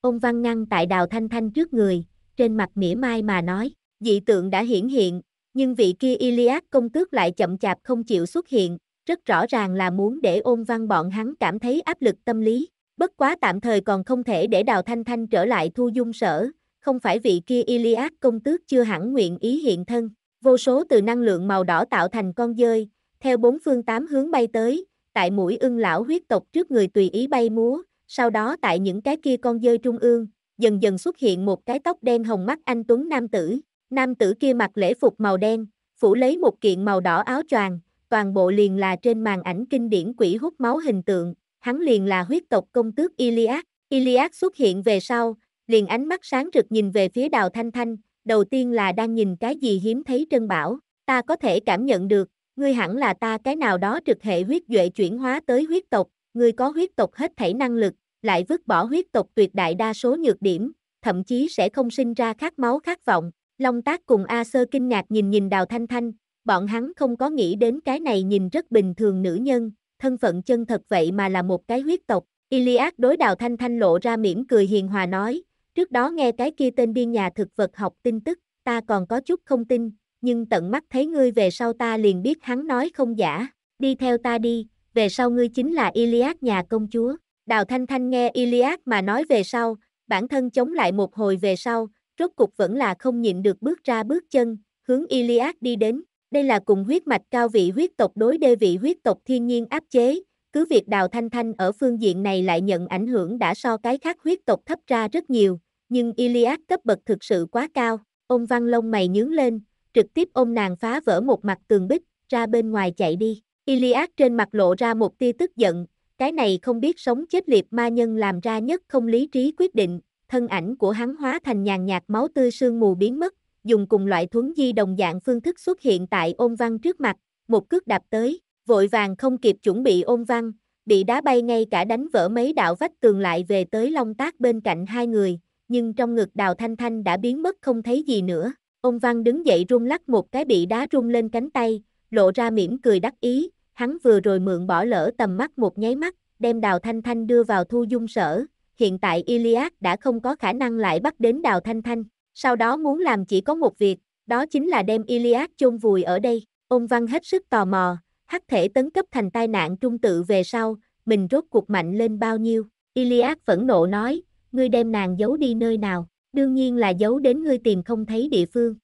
Ôn văn ngăn tại đào thanh thanh trước người, trên mặt mỉa mai mà nói, dị tượng đã hiển hiện, nhưng vị kia Iliad công tước lại chậm chạp không chịu xuất hiện, rất rõ ràng là muốn để ôn văn bọn hắn cảm thấy áp lực tâm lý. Bất quá tạm thời còn không thể để Đào Thanh Thanh trở lại thu dung sở, không phải vị kia Iliad công tước chưa hẳn nguyện ý hiện thân. Vô số từ năng lượng màu đỏ tạo thành con dơi, theo bốn phương tám hướng bay tới, tại mũi ưng lão huyết tộc trước người tùy ý bay múa, sau đó tại những cái kia con dơi trung ương, dần dần xuất hiện một cái tóc đen hồng mắt anh Tuấn Nam Tử. Nam Tử kia mặc lễ phục màu đen, phủ lấy một kiện màu đỏ áo choàng, toàn bộ liền là trên màn ảnh kinh điển quỷ hút máu hình tượng, hắn liền là huyết tộc công tước Iliad. Iliad xuất hiện về sau, liền ánh mắt sáng rực nhìn về phía đào thanh thanh, đầu tiên là đang nhìn cái gì hiếm thấy trân bảo, ta có thể cảm nhận được, ngươi hẳn là ta cái nào đó trực hệ huyết duệ chuyển hóa tới huyết tộc, ngươi có huyết tộc hết thảy năng lực, lại vứt bỏ huyết tộc tuyệt đại đa số nhược điểm, thậm chí sẽ không sinh ra khát máu khát vọng. Long Tác cùng A Sơ kinh ngạc nhìn nhìn Đào Thanh Thanh, bọn hắn không có nghĩ đến cái này nhìn rất bình thường nữ nhân, thân phận chân thật vậy mà là một cái huyết tộc. Iliad đối đào thanh thanh lộ ra mỉm cười hiền hòa nói, trước đó nghe cái kia tên điên nhà thực vật học tin tức, ta còn có chút không tin, nhưng tận mắt thấy ngươi về sau ta liền biết hắn nói không giả, đi theo ta đi, về sau ngươi chính là Iliad nhà công chúa. Đào Thanh Thanh nghe Iliad mà nói về sau, bản thân chống lại một hồi về sau, rốt cục vẫn là không nhịn được bước ra bước chân, hướng Iliad đi đến, đây là cùng huyết mạch cao vị huyết tộc đối đê vị huyết tộc thiên nhiên áp chế, cứ việc đào thanh thanh ở phương diện này lại nhận ảnh hưởng đã so cái khác huyết tộc thấp ra rất nhiều, nhưng Iliad cấp bậc thực sự quá cao, ông Văn Long mày nhướng lên, trực tiếp ôm nàng phá vỡ một mặt tường bích, ra bên ngoài chạy đi. Iliad trên mặt lộ ra một tia tức giận, cái này không biết sống chết liệt ma nhân làm ra nhất không lý trí quyết định, thân ảnh của hắn hóa thành nhàn nhạt máu tươi sương mù biến mất, dùng cùng loại thuấn di đồng dạng phương thức xuất hiện tại ôn văn trước mặt, một cước đạp tới, vội vàng không kịp chuẩn bị ôn văn, bị đá bay ngay cả đánh vỡ mấy đạo vách tường lại về tới long tác bên cạnh hai người, nhưng trong ngực đào thanh thanh đã biến mất không thấy gì nữa. ôn Văn đứng dậy rung lắc một cái bị đá rung lên cánh tay, lộ ra mỉm cười đắc ý, hắn vừa rồi mượn bỏ lỡ tầm mắt một nháy mắt, đem Đào Thanh Thanh đưa vào thu dung sở, hiện tại Iliad đã không có khả năng lại bắt đến Đào Thanh Thanh. Sau đó muốn làm chỉ có một việc, đó chính là đem Iliad chôn vùi ở đây. Ông Văn hết sức tò mò, hắc thể tấn cấp thành tai nạn trung tự về sau, mình rốt cuộc mạnh lên bao nhiêu. Iliad phẫn nộ nói, ngươi đem nàng giấu đi nơi nào, đương nhiên là giấu đến ngươi tìm không thấy địa phương.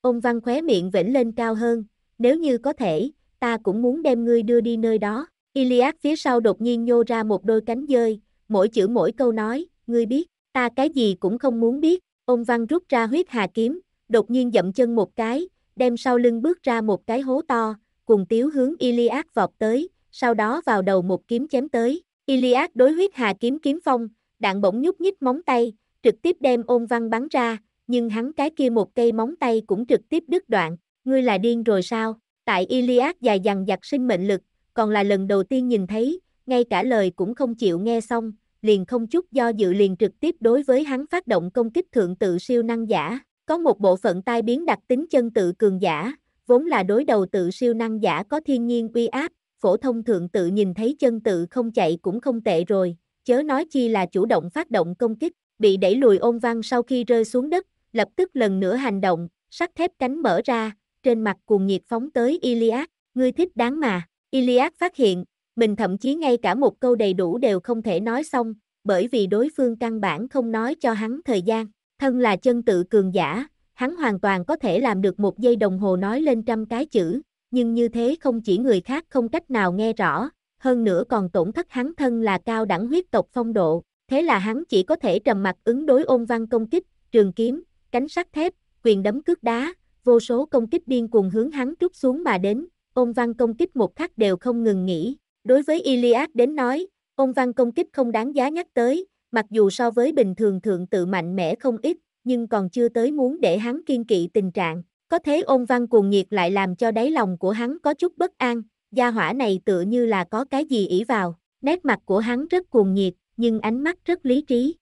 Ông Văn khóe miệng vĩnh lên cao hơn, nếu như có thể, ta cũng muốn đem ngươi đưa đi nơi đó. Iliad phía sau đột nhiên nhô ra một đôi cánh dơi, mỗi chữ mỗi câu nói, ngươi biết, ta cái gì cũng không muốn biết, Ông Văn rút ra huyết hà kiếm, đột nhiên dậm chân một cái, đem sau lưng bước ra một cái hố to, cùng tiếu hướng Iliad vọt tới, sau đó vào đầu một kiếm chém tới. Iliad đối huyết hà kiếm kiếm phong, đạn bỗng nhúc nhích móng tay, trực tiếp đem ôn văn bắn ra, nhưng hắn cái kia một cây móng tay cũng trực tiếp đứt đoạn, ngươi là điên rồi sao? Tại Iliad dài dằng dặc sinh mệnh lực, còn là lần đầu tiên nhìn thấy, ngay cả lời cũng không chịu nghe xong, liền không chút do dự liền trực tiếp đối với hắn phát động công kích thượng tự siêu năng giả, có một bộ phận tai biến đặc tính chân tự cường giả, vốn là đối đầu tự siêu năng giả có thiên nhiên uy áp, phổ thông thượng tự nhìn thấy chân tự không chạy cũng không tệ rồi, chớ nói chi là chủ động phát động công kích, bị đẩy lùi ôn văn sau khi rơi xuống đất, lập tức lần nữa hành động, sắt thép cánh mở ra, trên mặt cuồng nhiệt phóng tới Iliad, ngươi thích đáng mà, Iliad phát hiện, mình thậm chí ngay cả một câu đầy đủ đều không thể nói xong, bởi vì đối phương căn bản không nói cho hắn thời gian, thân là chân tự cường giả, hắn hoàn toàn có thể làm được một giây đồng hồ nói lên trăm cái chữ, nhưng như thế không chỉ người khác không cách nào nghe rõ, hơn nữa còn tổn thất hắn thân là cao đẳng huyết tộc phong độ, thế là hắn chỉ có thể trầm mặt ứng đối ôn văn công kích, trường kiếm, cánh sắt thép, quyền đấm cước đá, vô số công kích điên cuồng hướng hắn trút xuống mà đến, ôn văn công kích một khắc đều không ngừng nghỉ, Đối với Iliad đến nói, ông văn công kích không đáng giá nhắc tới, mặc dù so với bình thường thượng tự mạnh mẽ không ít, nhưng còn chưa tới muốn để hắn kiên kỵ tình trạng. Có thế ông văn cuồng nhiệt lại làm cho đáy lòng của hắn có chút bất an, gia hỏa này tự như là có cái gì ỷ vào. Nét mặt của hắn rất cuồng nhiệt, nhưng ánh mắt rất lý trí.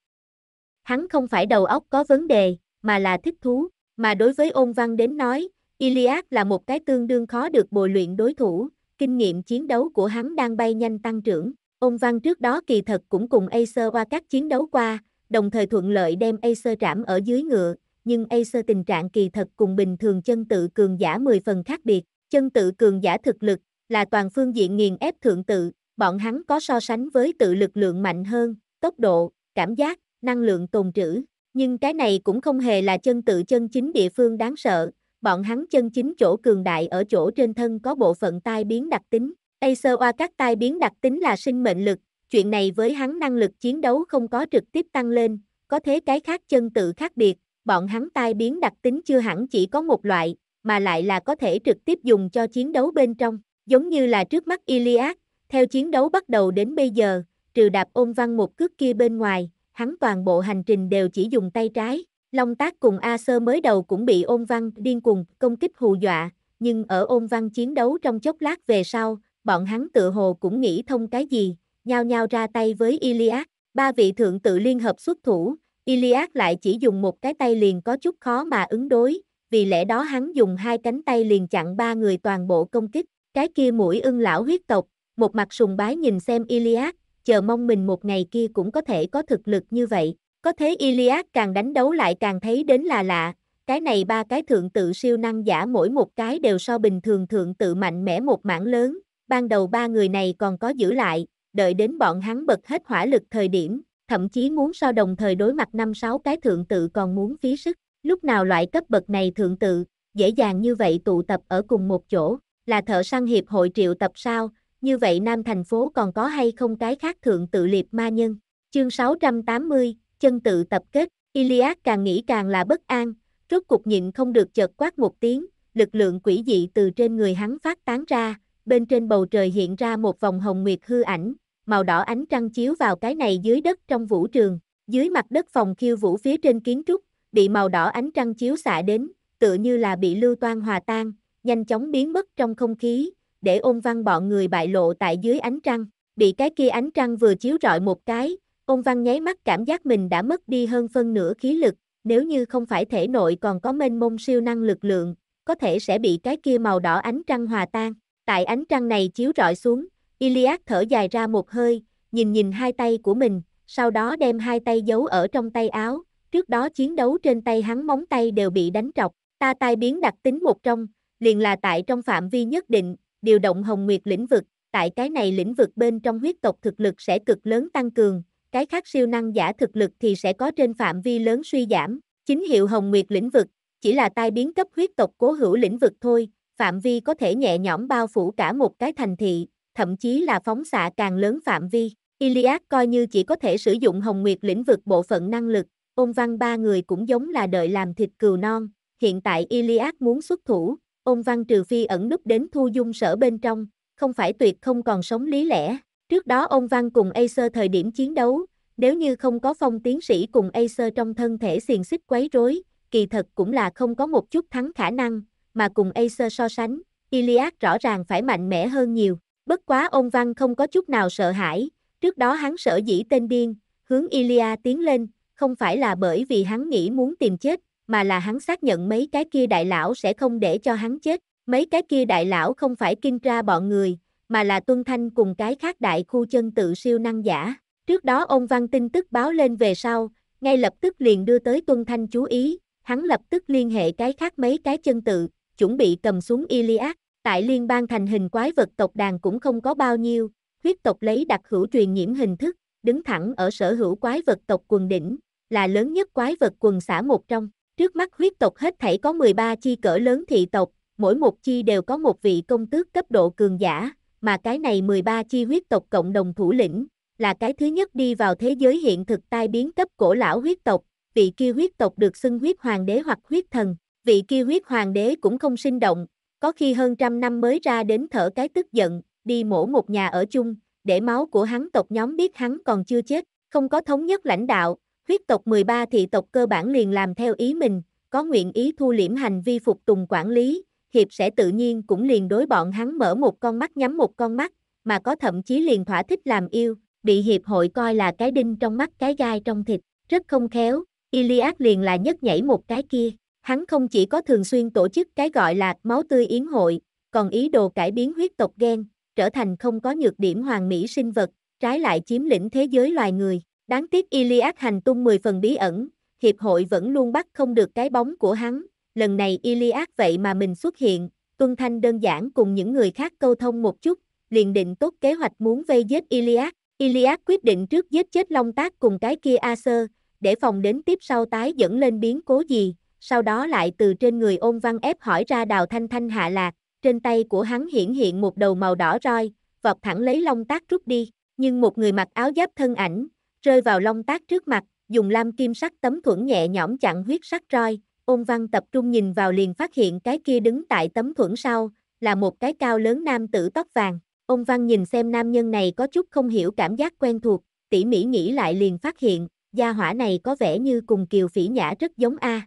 Hắn không phải đầu óc có vấn đề, mà là thích thú, mà đối với ông văn đến nói, Iliad là một cái tương đương khó được bồi luyện đối thủ, kinh nghiệm chiến đấu của hắn đang bay nhanh tăng trưởng. Ông Văn trước đó kỳ thật cũng cùng Acer qua các chiến đấu qua, đồng thời thuận lợi đem Acer trảm ở dưới ngựa, nhưng Acer tình trạng kỳ thật cùng bình thường chân tự cường giả 10 phần khác biệt. Chân tự cường giả thực lực là toàn phương diện nghiền ép thượng tự, bọn hắn có so sánh với tự lực lượng mạnh hơn, tốc độ, cảm giác, năng lượng tồn trữ. Nhưng cái này cũng không hề là chân tự chân chính địa phương đáng sợ, bọn hắn chân chính chỗ cường đại ở chỗ trên thân có bộ phận tai biến đặc tính. Acer Oa các tai biến đặc tính là sinh mệnh lực, chuyện này với hắn năng lực chiến đấu không có trực tiếp tăng lên, có thế cái khác chân tự khác biệt, bọn hắn tai biến đặc tính chưa hẳn chỉ có một loại, mà lại là có thể trực tiếp dùng cho chiến đấu bên trong, giống như là trước mắt Iliad, theo chiến đấu bắt đầu đến bây giờ, trừ đạp ôn văn một cước kia bên ngoài, hắn toàn bộ hành trình đều chỉ dùng tay trái, Long Tác cùng A Sơ mới đầu cũng bị ôn văn điên cuồng công kích hù dọa, nhưng ở ôn văn chiến đấu trong chốc lát về sau, bọn hắn tự hồ cũng nghĩ thông cái gì, nhao nhao ra tay với Iliad, ba vị thượng tự liên hợp xuất thủ, Iliad lại chỉ dùng một cái tay liền có chút khó mà ứng đối, vì lẽ đó hắn dùng hai cánh tay liền chặn ba người toàn bộ công kích, cái kia mũi ưng lão huyết tộc, một mặt sùng bái nhìn xem Iliad, chờ mong mình một ngày kia cũng có thể có thực lực như vậy. Có thế Iliad càng đánh đấu lại càng thấy đến là lạ, cái này ba cái thượng tự siêu năng giả mỗi một cái đều so bình thường thượng tự mạnh mẽ một mảng lớn, ban đầu ba người này còn có giữ lại, đợi đến bọn hắn bật hết hỏa lực thời điểm, thậm chí muốn so đồng thời đối mặt năm sáu cái thượng tự còn muốn phí sức, lúc nào loại cấp bậc này thượng tự, dễ dàng như vậy tụ tập ở cùng một chỗ, là thợ săn hiệp hội triệu tập sao, như vậy Nam thành phố còn có hay không cái khác thượng tự liệt ma nhân. Chương 680, chân tự tập kết, Iliad càng nghĩ càng là bất an, rốt cục nhịn không được chợt quát một tiếng, lực lượng quỷ dị từ trên người hắn phát tán ra, bên trên bầu trời hiện ra một vòng hồng nguyệt hư ảnh, màu đỏ ánh trăng chiếu vào cái này dưới đất trong vũ trường, dưới mặt đất phòng khiêu vũ phía trên kiến trúc, bị màu đỏ ánh trăng chiếu xạ đến, tựa như là bị lưu toan hòa tan, nhanh chóng biến mất trong không khí, để ôn văn bọn người bại lộ tại dưới ánh trăng, bị cái kia ánh trăng vừa chiếu rọi một cái, Ông Văn nháy mắt cảm giác mình đã mất đi hơn phân nửa khí lực, nếu như không phải thể nội còn có mênh mông siêu năng lực lượng, có thể sẽ bị cái kia màu đỏ ánh trăng hòa tan. Tại ánh trăng này chiếu rọi xuống, Iliad thở dài ra một hơi, nhìn nhìn hai tay của mình, sau đó đem hai tay giấu ở trong tay áo, trước đó chiến đấu trên tay hắn móng tay đều bị đánh trọc, ta tai biến đặc tính một trong, liền là tại trong phạm vi nhất định, điều động hồng nguyệt lĩnh vực, tại cái này lĩnh vực bên trong huyết tộc thực lực sẽ cực lớn tăng cường, cái khác siêu năng giả thực lực thì sẽ có trên phạm vi lớn suy giảm. Chính hiệu Hồng Nguyệt lĩnh vực, chỉ là tai biến cấp huyết tộc cố hữu lĩnh vực thôi, phạm vi có thể nhẹ nhõm bao phủ cả một cái thành thị, thậm chí là phóng xạ càng lớn phạm vi. Iliad coi như chỉ có thể sử dụng Hồng Nguyệt lĩnh vực bộ phận năng lực, ôn văn ba người cũng giống là đợi làm thịt cừu non, hiện tại Iliad muốn xuất thủ, ôn văn trừ phi ẩn núp đến thu dung sở bên trong, không phải tuyệt không còn sống lý lẽ. Trước đó ông Văn cùng Acer thời điểm chiến đấu, nếu như không có phong tiến sĩ cùng Acer trong thân thể xiềng xích quấy rối, kỳ thật cũng là không có một chút thắng khả năng, mà cùng Acer so sánh, Iliad rõ ràng phải mạnh mẽ hơn nhiều. Bất quá ông Văn không có chút nào sợ hãi, trước đó hắn sở dĩ tên điên, hướng Ilia tiến lên, không phải là bởi vì hắn nghĩ muốn tìm chết, mà là hắn xác nhận mấy cái kia đại lão sẽ không để cho hắn chết. Mấy cái kia đại lão không phải kinh ra bọn người, mà là tuân thanh cùng cái khác đại khu chân tự siêu năng giả. Trước đó ông Văn tin tức báo lên về sau, ngay lập tức liền đưa tới tuân thanh chú ý, hắn lập tức liên hệ cái khác mấy cái chân tự, chuẩn bị cầm xuống Iliad. Tại liên bang thành hình quái vật tộc đàn cũng không có bao nhiêu, huyết tộc lấy đặc hữu truyền nhiễm hình thức, đứng thẳng ở sở hữu quái vật tộc quần đỉnh, là lớn nhất quái vật quần xã một trong. Trước mắt huyết tộc hết thảy có 13 chi cỡ lớn thị tộc, mỗi một chi đều có một vị công tước cấp độ cường giả, mà cái này 13 chi huyết tộc cộng đồng thủ lĩnh, là cái thứ nhất đi vào thế giới hiện thực tai biến cấp cổ lão huyết tộc, vị kia huyết tộc được xưng huyết hoàng đế hoặc huyết thần, vị kia huyết hoàng đế cũng không sinh động, có khi hơn trăm năm mới ra đến thở cái tức giận, đi mổ một nhà ở chung, để máu của hắn tộc nhóm biết hắn còn chưa chết, không có thống nhất lãnh đạo, huyết tộc 13 thị tộc cơ bản liền làm theo ý mình, có nguyện ý thu liễm hành vi phục tùng quản lý, Hiệp sẽ tự nhiên cũng liền đối bọn hắn mở một con mắt nhắm một con mắt, mà có thậm chí liền thỏa thích làm yêu, bị hiệp hội coi là cái đinh trong mắt cái gai trong thịt, rất không khéo, Iliad liền là nhất nhảy một cái kia. Hắn không chỉ có thường xuyên tổ chức cái gọi là máu tươi yến hội, còn ý đồ cải biến huyết tộc gen, trở thành không có nhược điểm hoàn mỹ sinh vật, trái lại chiếm lĩnh thế giới loài người. Đáng tiếc Iliad hành tung 10 phần bí ẩn, hiệp hội vẫn luôn bắt không được cái bóng của hắn, lần này Iliad vậy mà mình xuất hiện, Tuân Thanh đơn giản cùng những người khác câu thông một chút, liền định tốt kế hoạch muốn vây giết Iliad. Iliad quyết định trước giết chết Long Tác cùng cái kia A sơ, để phòng đến tiếp sau tái dẫn lên biến cố gì, sau đó lại từ trên người ôn văn ép hỏi ra đào thanh thanh hạ lạc, trên tay của hắn hiển hiện một đầu màu đỏ roi, vọt thẳng lấy Long Tác rút đi, nhưng một người mặc áo giáp thân ảnh, rơi vào Long Tác trước mặt, dùng lam kim sắc tấm thuẫn nhẹ nhõm chặn huyết sắc roi, Ôn văn tập trung nhìn vào liền phát hiện cái kia đứng tại tấm thuẫn sau, là một cái cao lớn nam tử tóc vàng. Ôn văn nhìn xem nam nhân này có chút không hiểu cảm giác quen thuộc, tỉ mỉ nghĩ lại liền phát hiện, gia hỏa này có vẻ như cùng Kiều Phỉ Nhã rất giống A.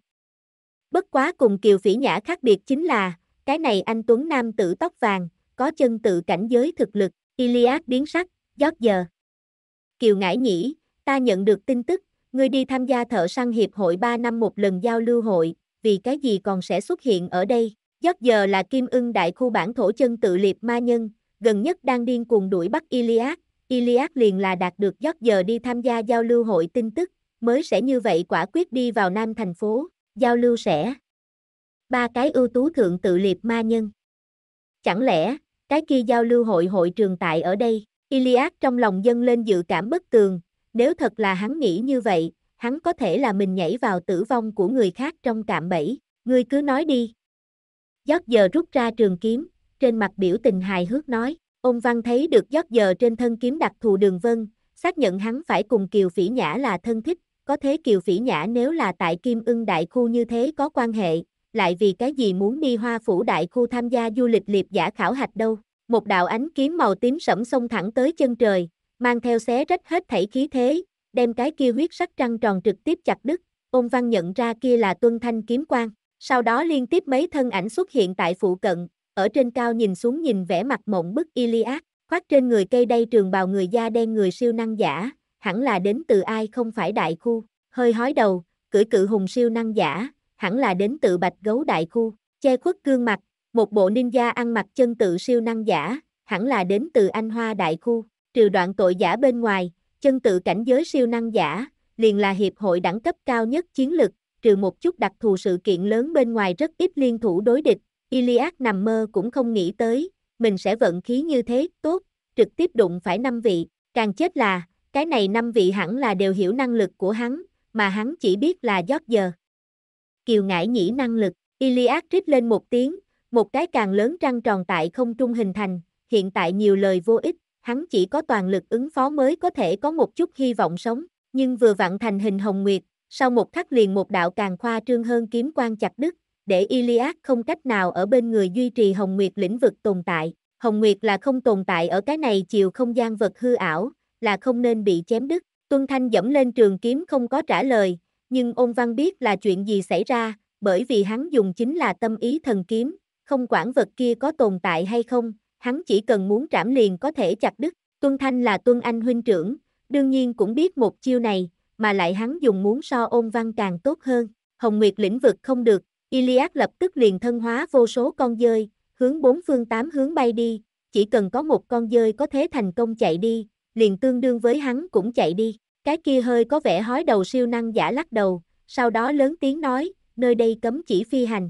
Bất quá cùng Kiều Phỉ Nhã khác biệt chính là, cái này anh Tuấn Nam tử tóc vàng, có chân tự cảnh giới thực lực, Iliad biến sắc, giót giờ. Kiều Ngải Nhĩ, ta nhận được tin tức, ngươi đi tham gia thợ săn hiệp hội 3 năm một lần giao lưu hội, vì cái gì còn sẽ xuất hiện ở đây. Giấc giờ là kim ưng đại khu bản thổ chân tự liệt ma nhân, gần nhất đang điên cuồng đuổi bắt Iliad. Iliad liền là đạt được giấc giờ đi tham gia giao lưu hội tin tức, mới sẽ như vậy quả quyết đi vào nam thành phố, giao lưu sẽ. Ba cái ưu tú thượng tự liệt ma nhân. Chẳng lẽ, cái kia giao lưu hội hội trường tại ở đây, Iliad trong lòng dâng lên dự cảm bất tường, nếu thật là hắn nghĩ như vậy, hắn có thể là mình nhảy vào tử vong của người khác trong cạm bẫy, ngươi cứ nói đi. Giót giờ rút ra trường kiếm, trên mặt biểu tình hài hước nói, ông Văn thấy được giót giờ trên thân kiếm đặc thù đường vân, xác nhận hắn phải cùng Kiều Phỉ Nhã là thân thích, có thế Kiều Phỉ Nhã nếu là tại Kim ưng đại khu như thế có quan hệ, lại vì cái gì muốn đi hoa phủ đại khu tham gia du lịch liệp giả khảo hạch đâu. Một đạo ánh kiếm màu tím sẫm xông thẳng tới chân trời, mang theo xé rách hết thảy khí thế, đem cái kia huyết sắc trăng tròn trực tiếp chặt đứt, ôn văn nhận ra kia là tuân thanh kiếm quang, sau đó liên tiếp mấy thân ảnh xuất hiện tại phụ cận, ở trên cao nhìn xuống nhìn vẻ mặt mộng bức Iliad, khoác trên người cây đây trường bào người da đen người siêu năng giả, hẳn là đến từ ai không phải đại khu, hơi hói đầu, cưỡi cự hùng siêu năng giả, hẳn là đến từ bạch gấu đại khu, che khuất gương mặt, một bộ ninja ăn mặc chân tự siêu năng giả, hẳn là đến từ anh hoa đại khu, trừ đoạn tội giả bên ngoài, chân tự cảnh giới siêu năng giả, liền là hiệp hội đẳng cấp cao nhất chiến lực, trừ một chút đặc thù sự kiện lớn bên ngoài rất ít liên thủ đối địch, Iliad nằm mơ cũng không nghĩ tới, mình sẽ vận khí như thế, tốt, trực tiếp đụng phải năm vị, càng chết là, cái này năm vị hẳn là đều hiểu năng lực của hắn, mà hắn chỉ biết là giót giờ. Kiều ngải nhĩ năng lực, Iliad rít lên một tiếng, một cái càng lớn trăng tròn tại không trung hình thành, hiện tại nhiều lời vô ích, hắn chỉ có toàn lực ứng phó mới có thể có một chút hy vọng sống, nhưng vừa vặn thành hình hồng nguyệt, sau một khắc liền một đạo càng khoa trương hơn kiếm quan chặt đứt, để Iliad không cách nào ở bên người duy trì hồng nguyệt lĩnh vực tồn tại. Hồng Nguyệt là không tồn tại ở cái này chiều không gian vật hư ảo, là không nên bị chém đứt. Tuân Thanh dẫm lên trường kiếm không có trả lời, nhưng ôn văn biết là chuyện gì xảy ra, bởi vì hắn dùng chính là tâm ý thần kiếm, không quản vật kia có tồn tại hay không, hắn chỉ cần muốn trảm liền có thể chặt đứt, Tuân Thanh là Tuân Anh huynh trưởng, đương nhiên cũng biết một chiêu này, mà lại hắn dùng muốn so ôn văn càng tốt hơn, Hồng Nguyệt lĩnh vực không được, Iliad lập tức liền thân hóa vô số con dơi, hướng bốn phương tám hướng bay đi, chỉ cần có một con dơi có thế thành công chạy đi, liền tương đương với hắn cũng chạy đi, cái kia hơi có vẻ hói đầu siêu năng giả lắc đầu, sau đó lớn tiếng nói, nơi đây cấm chỉ phi hành,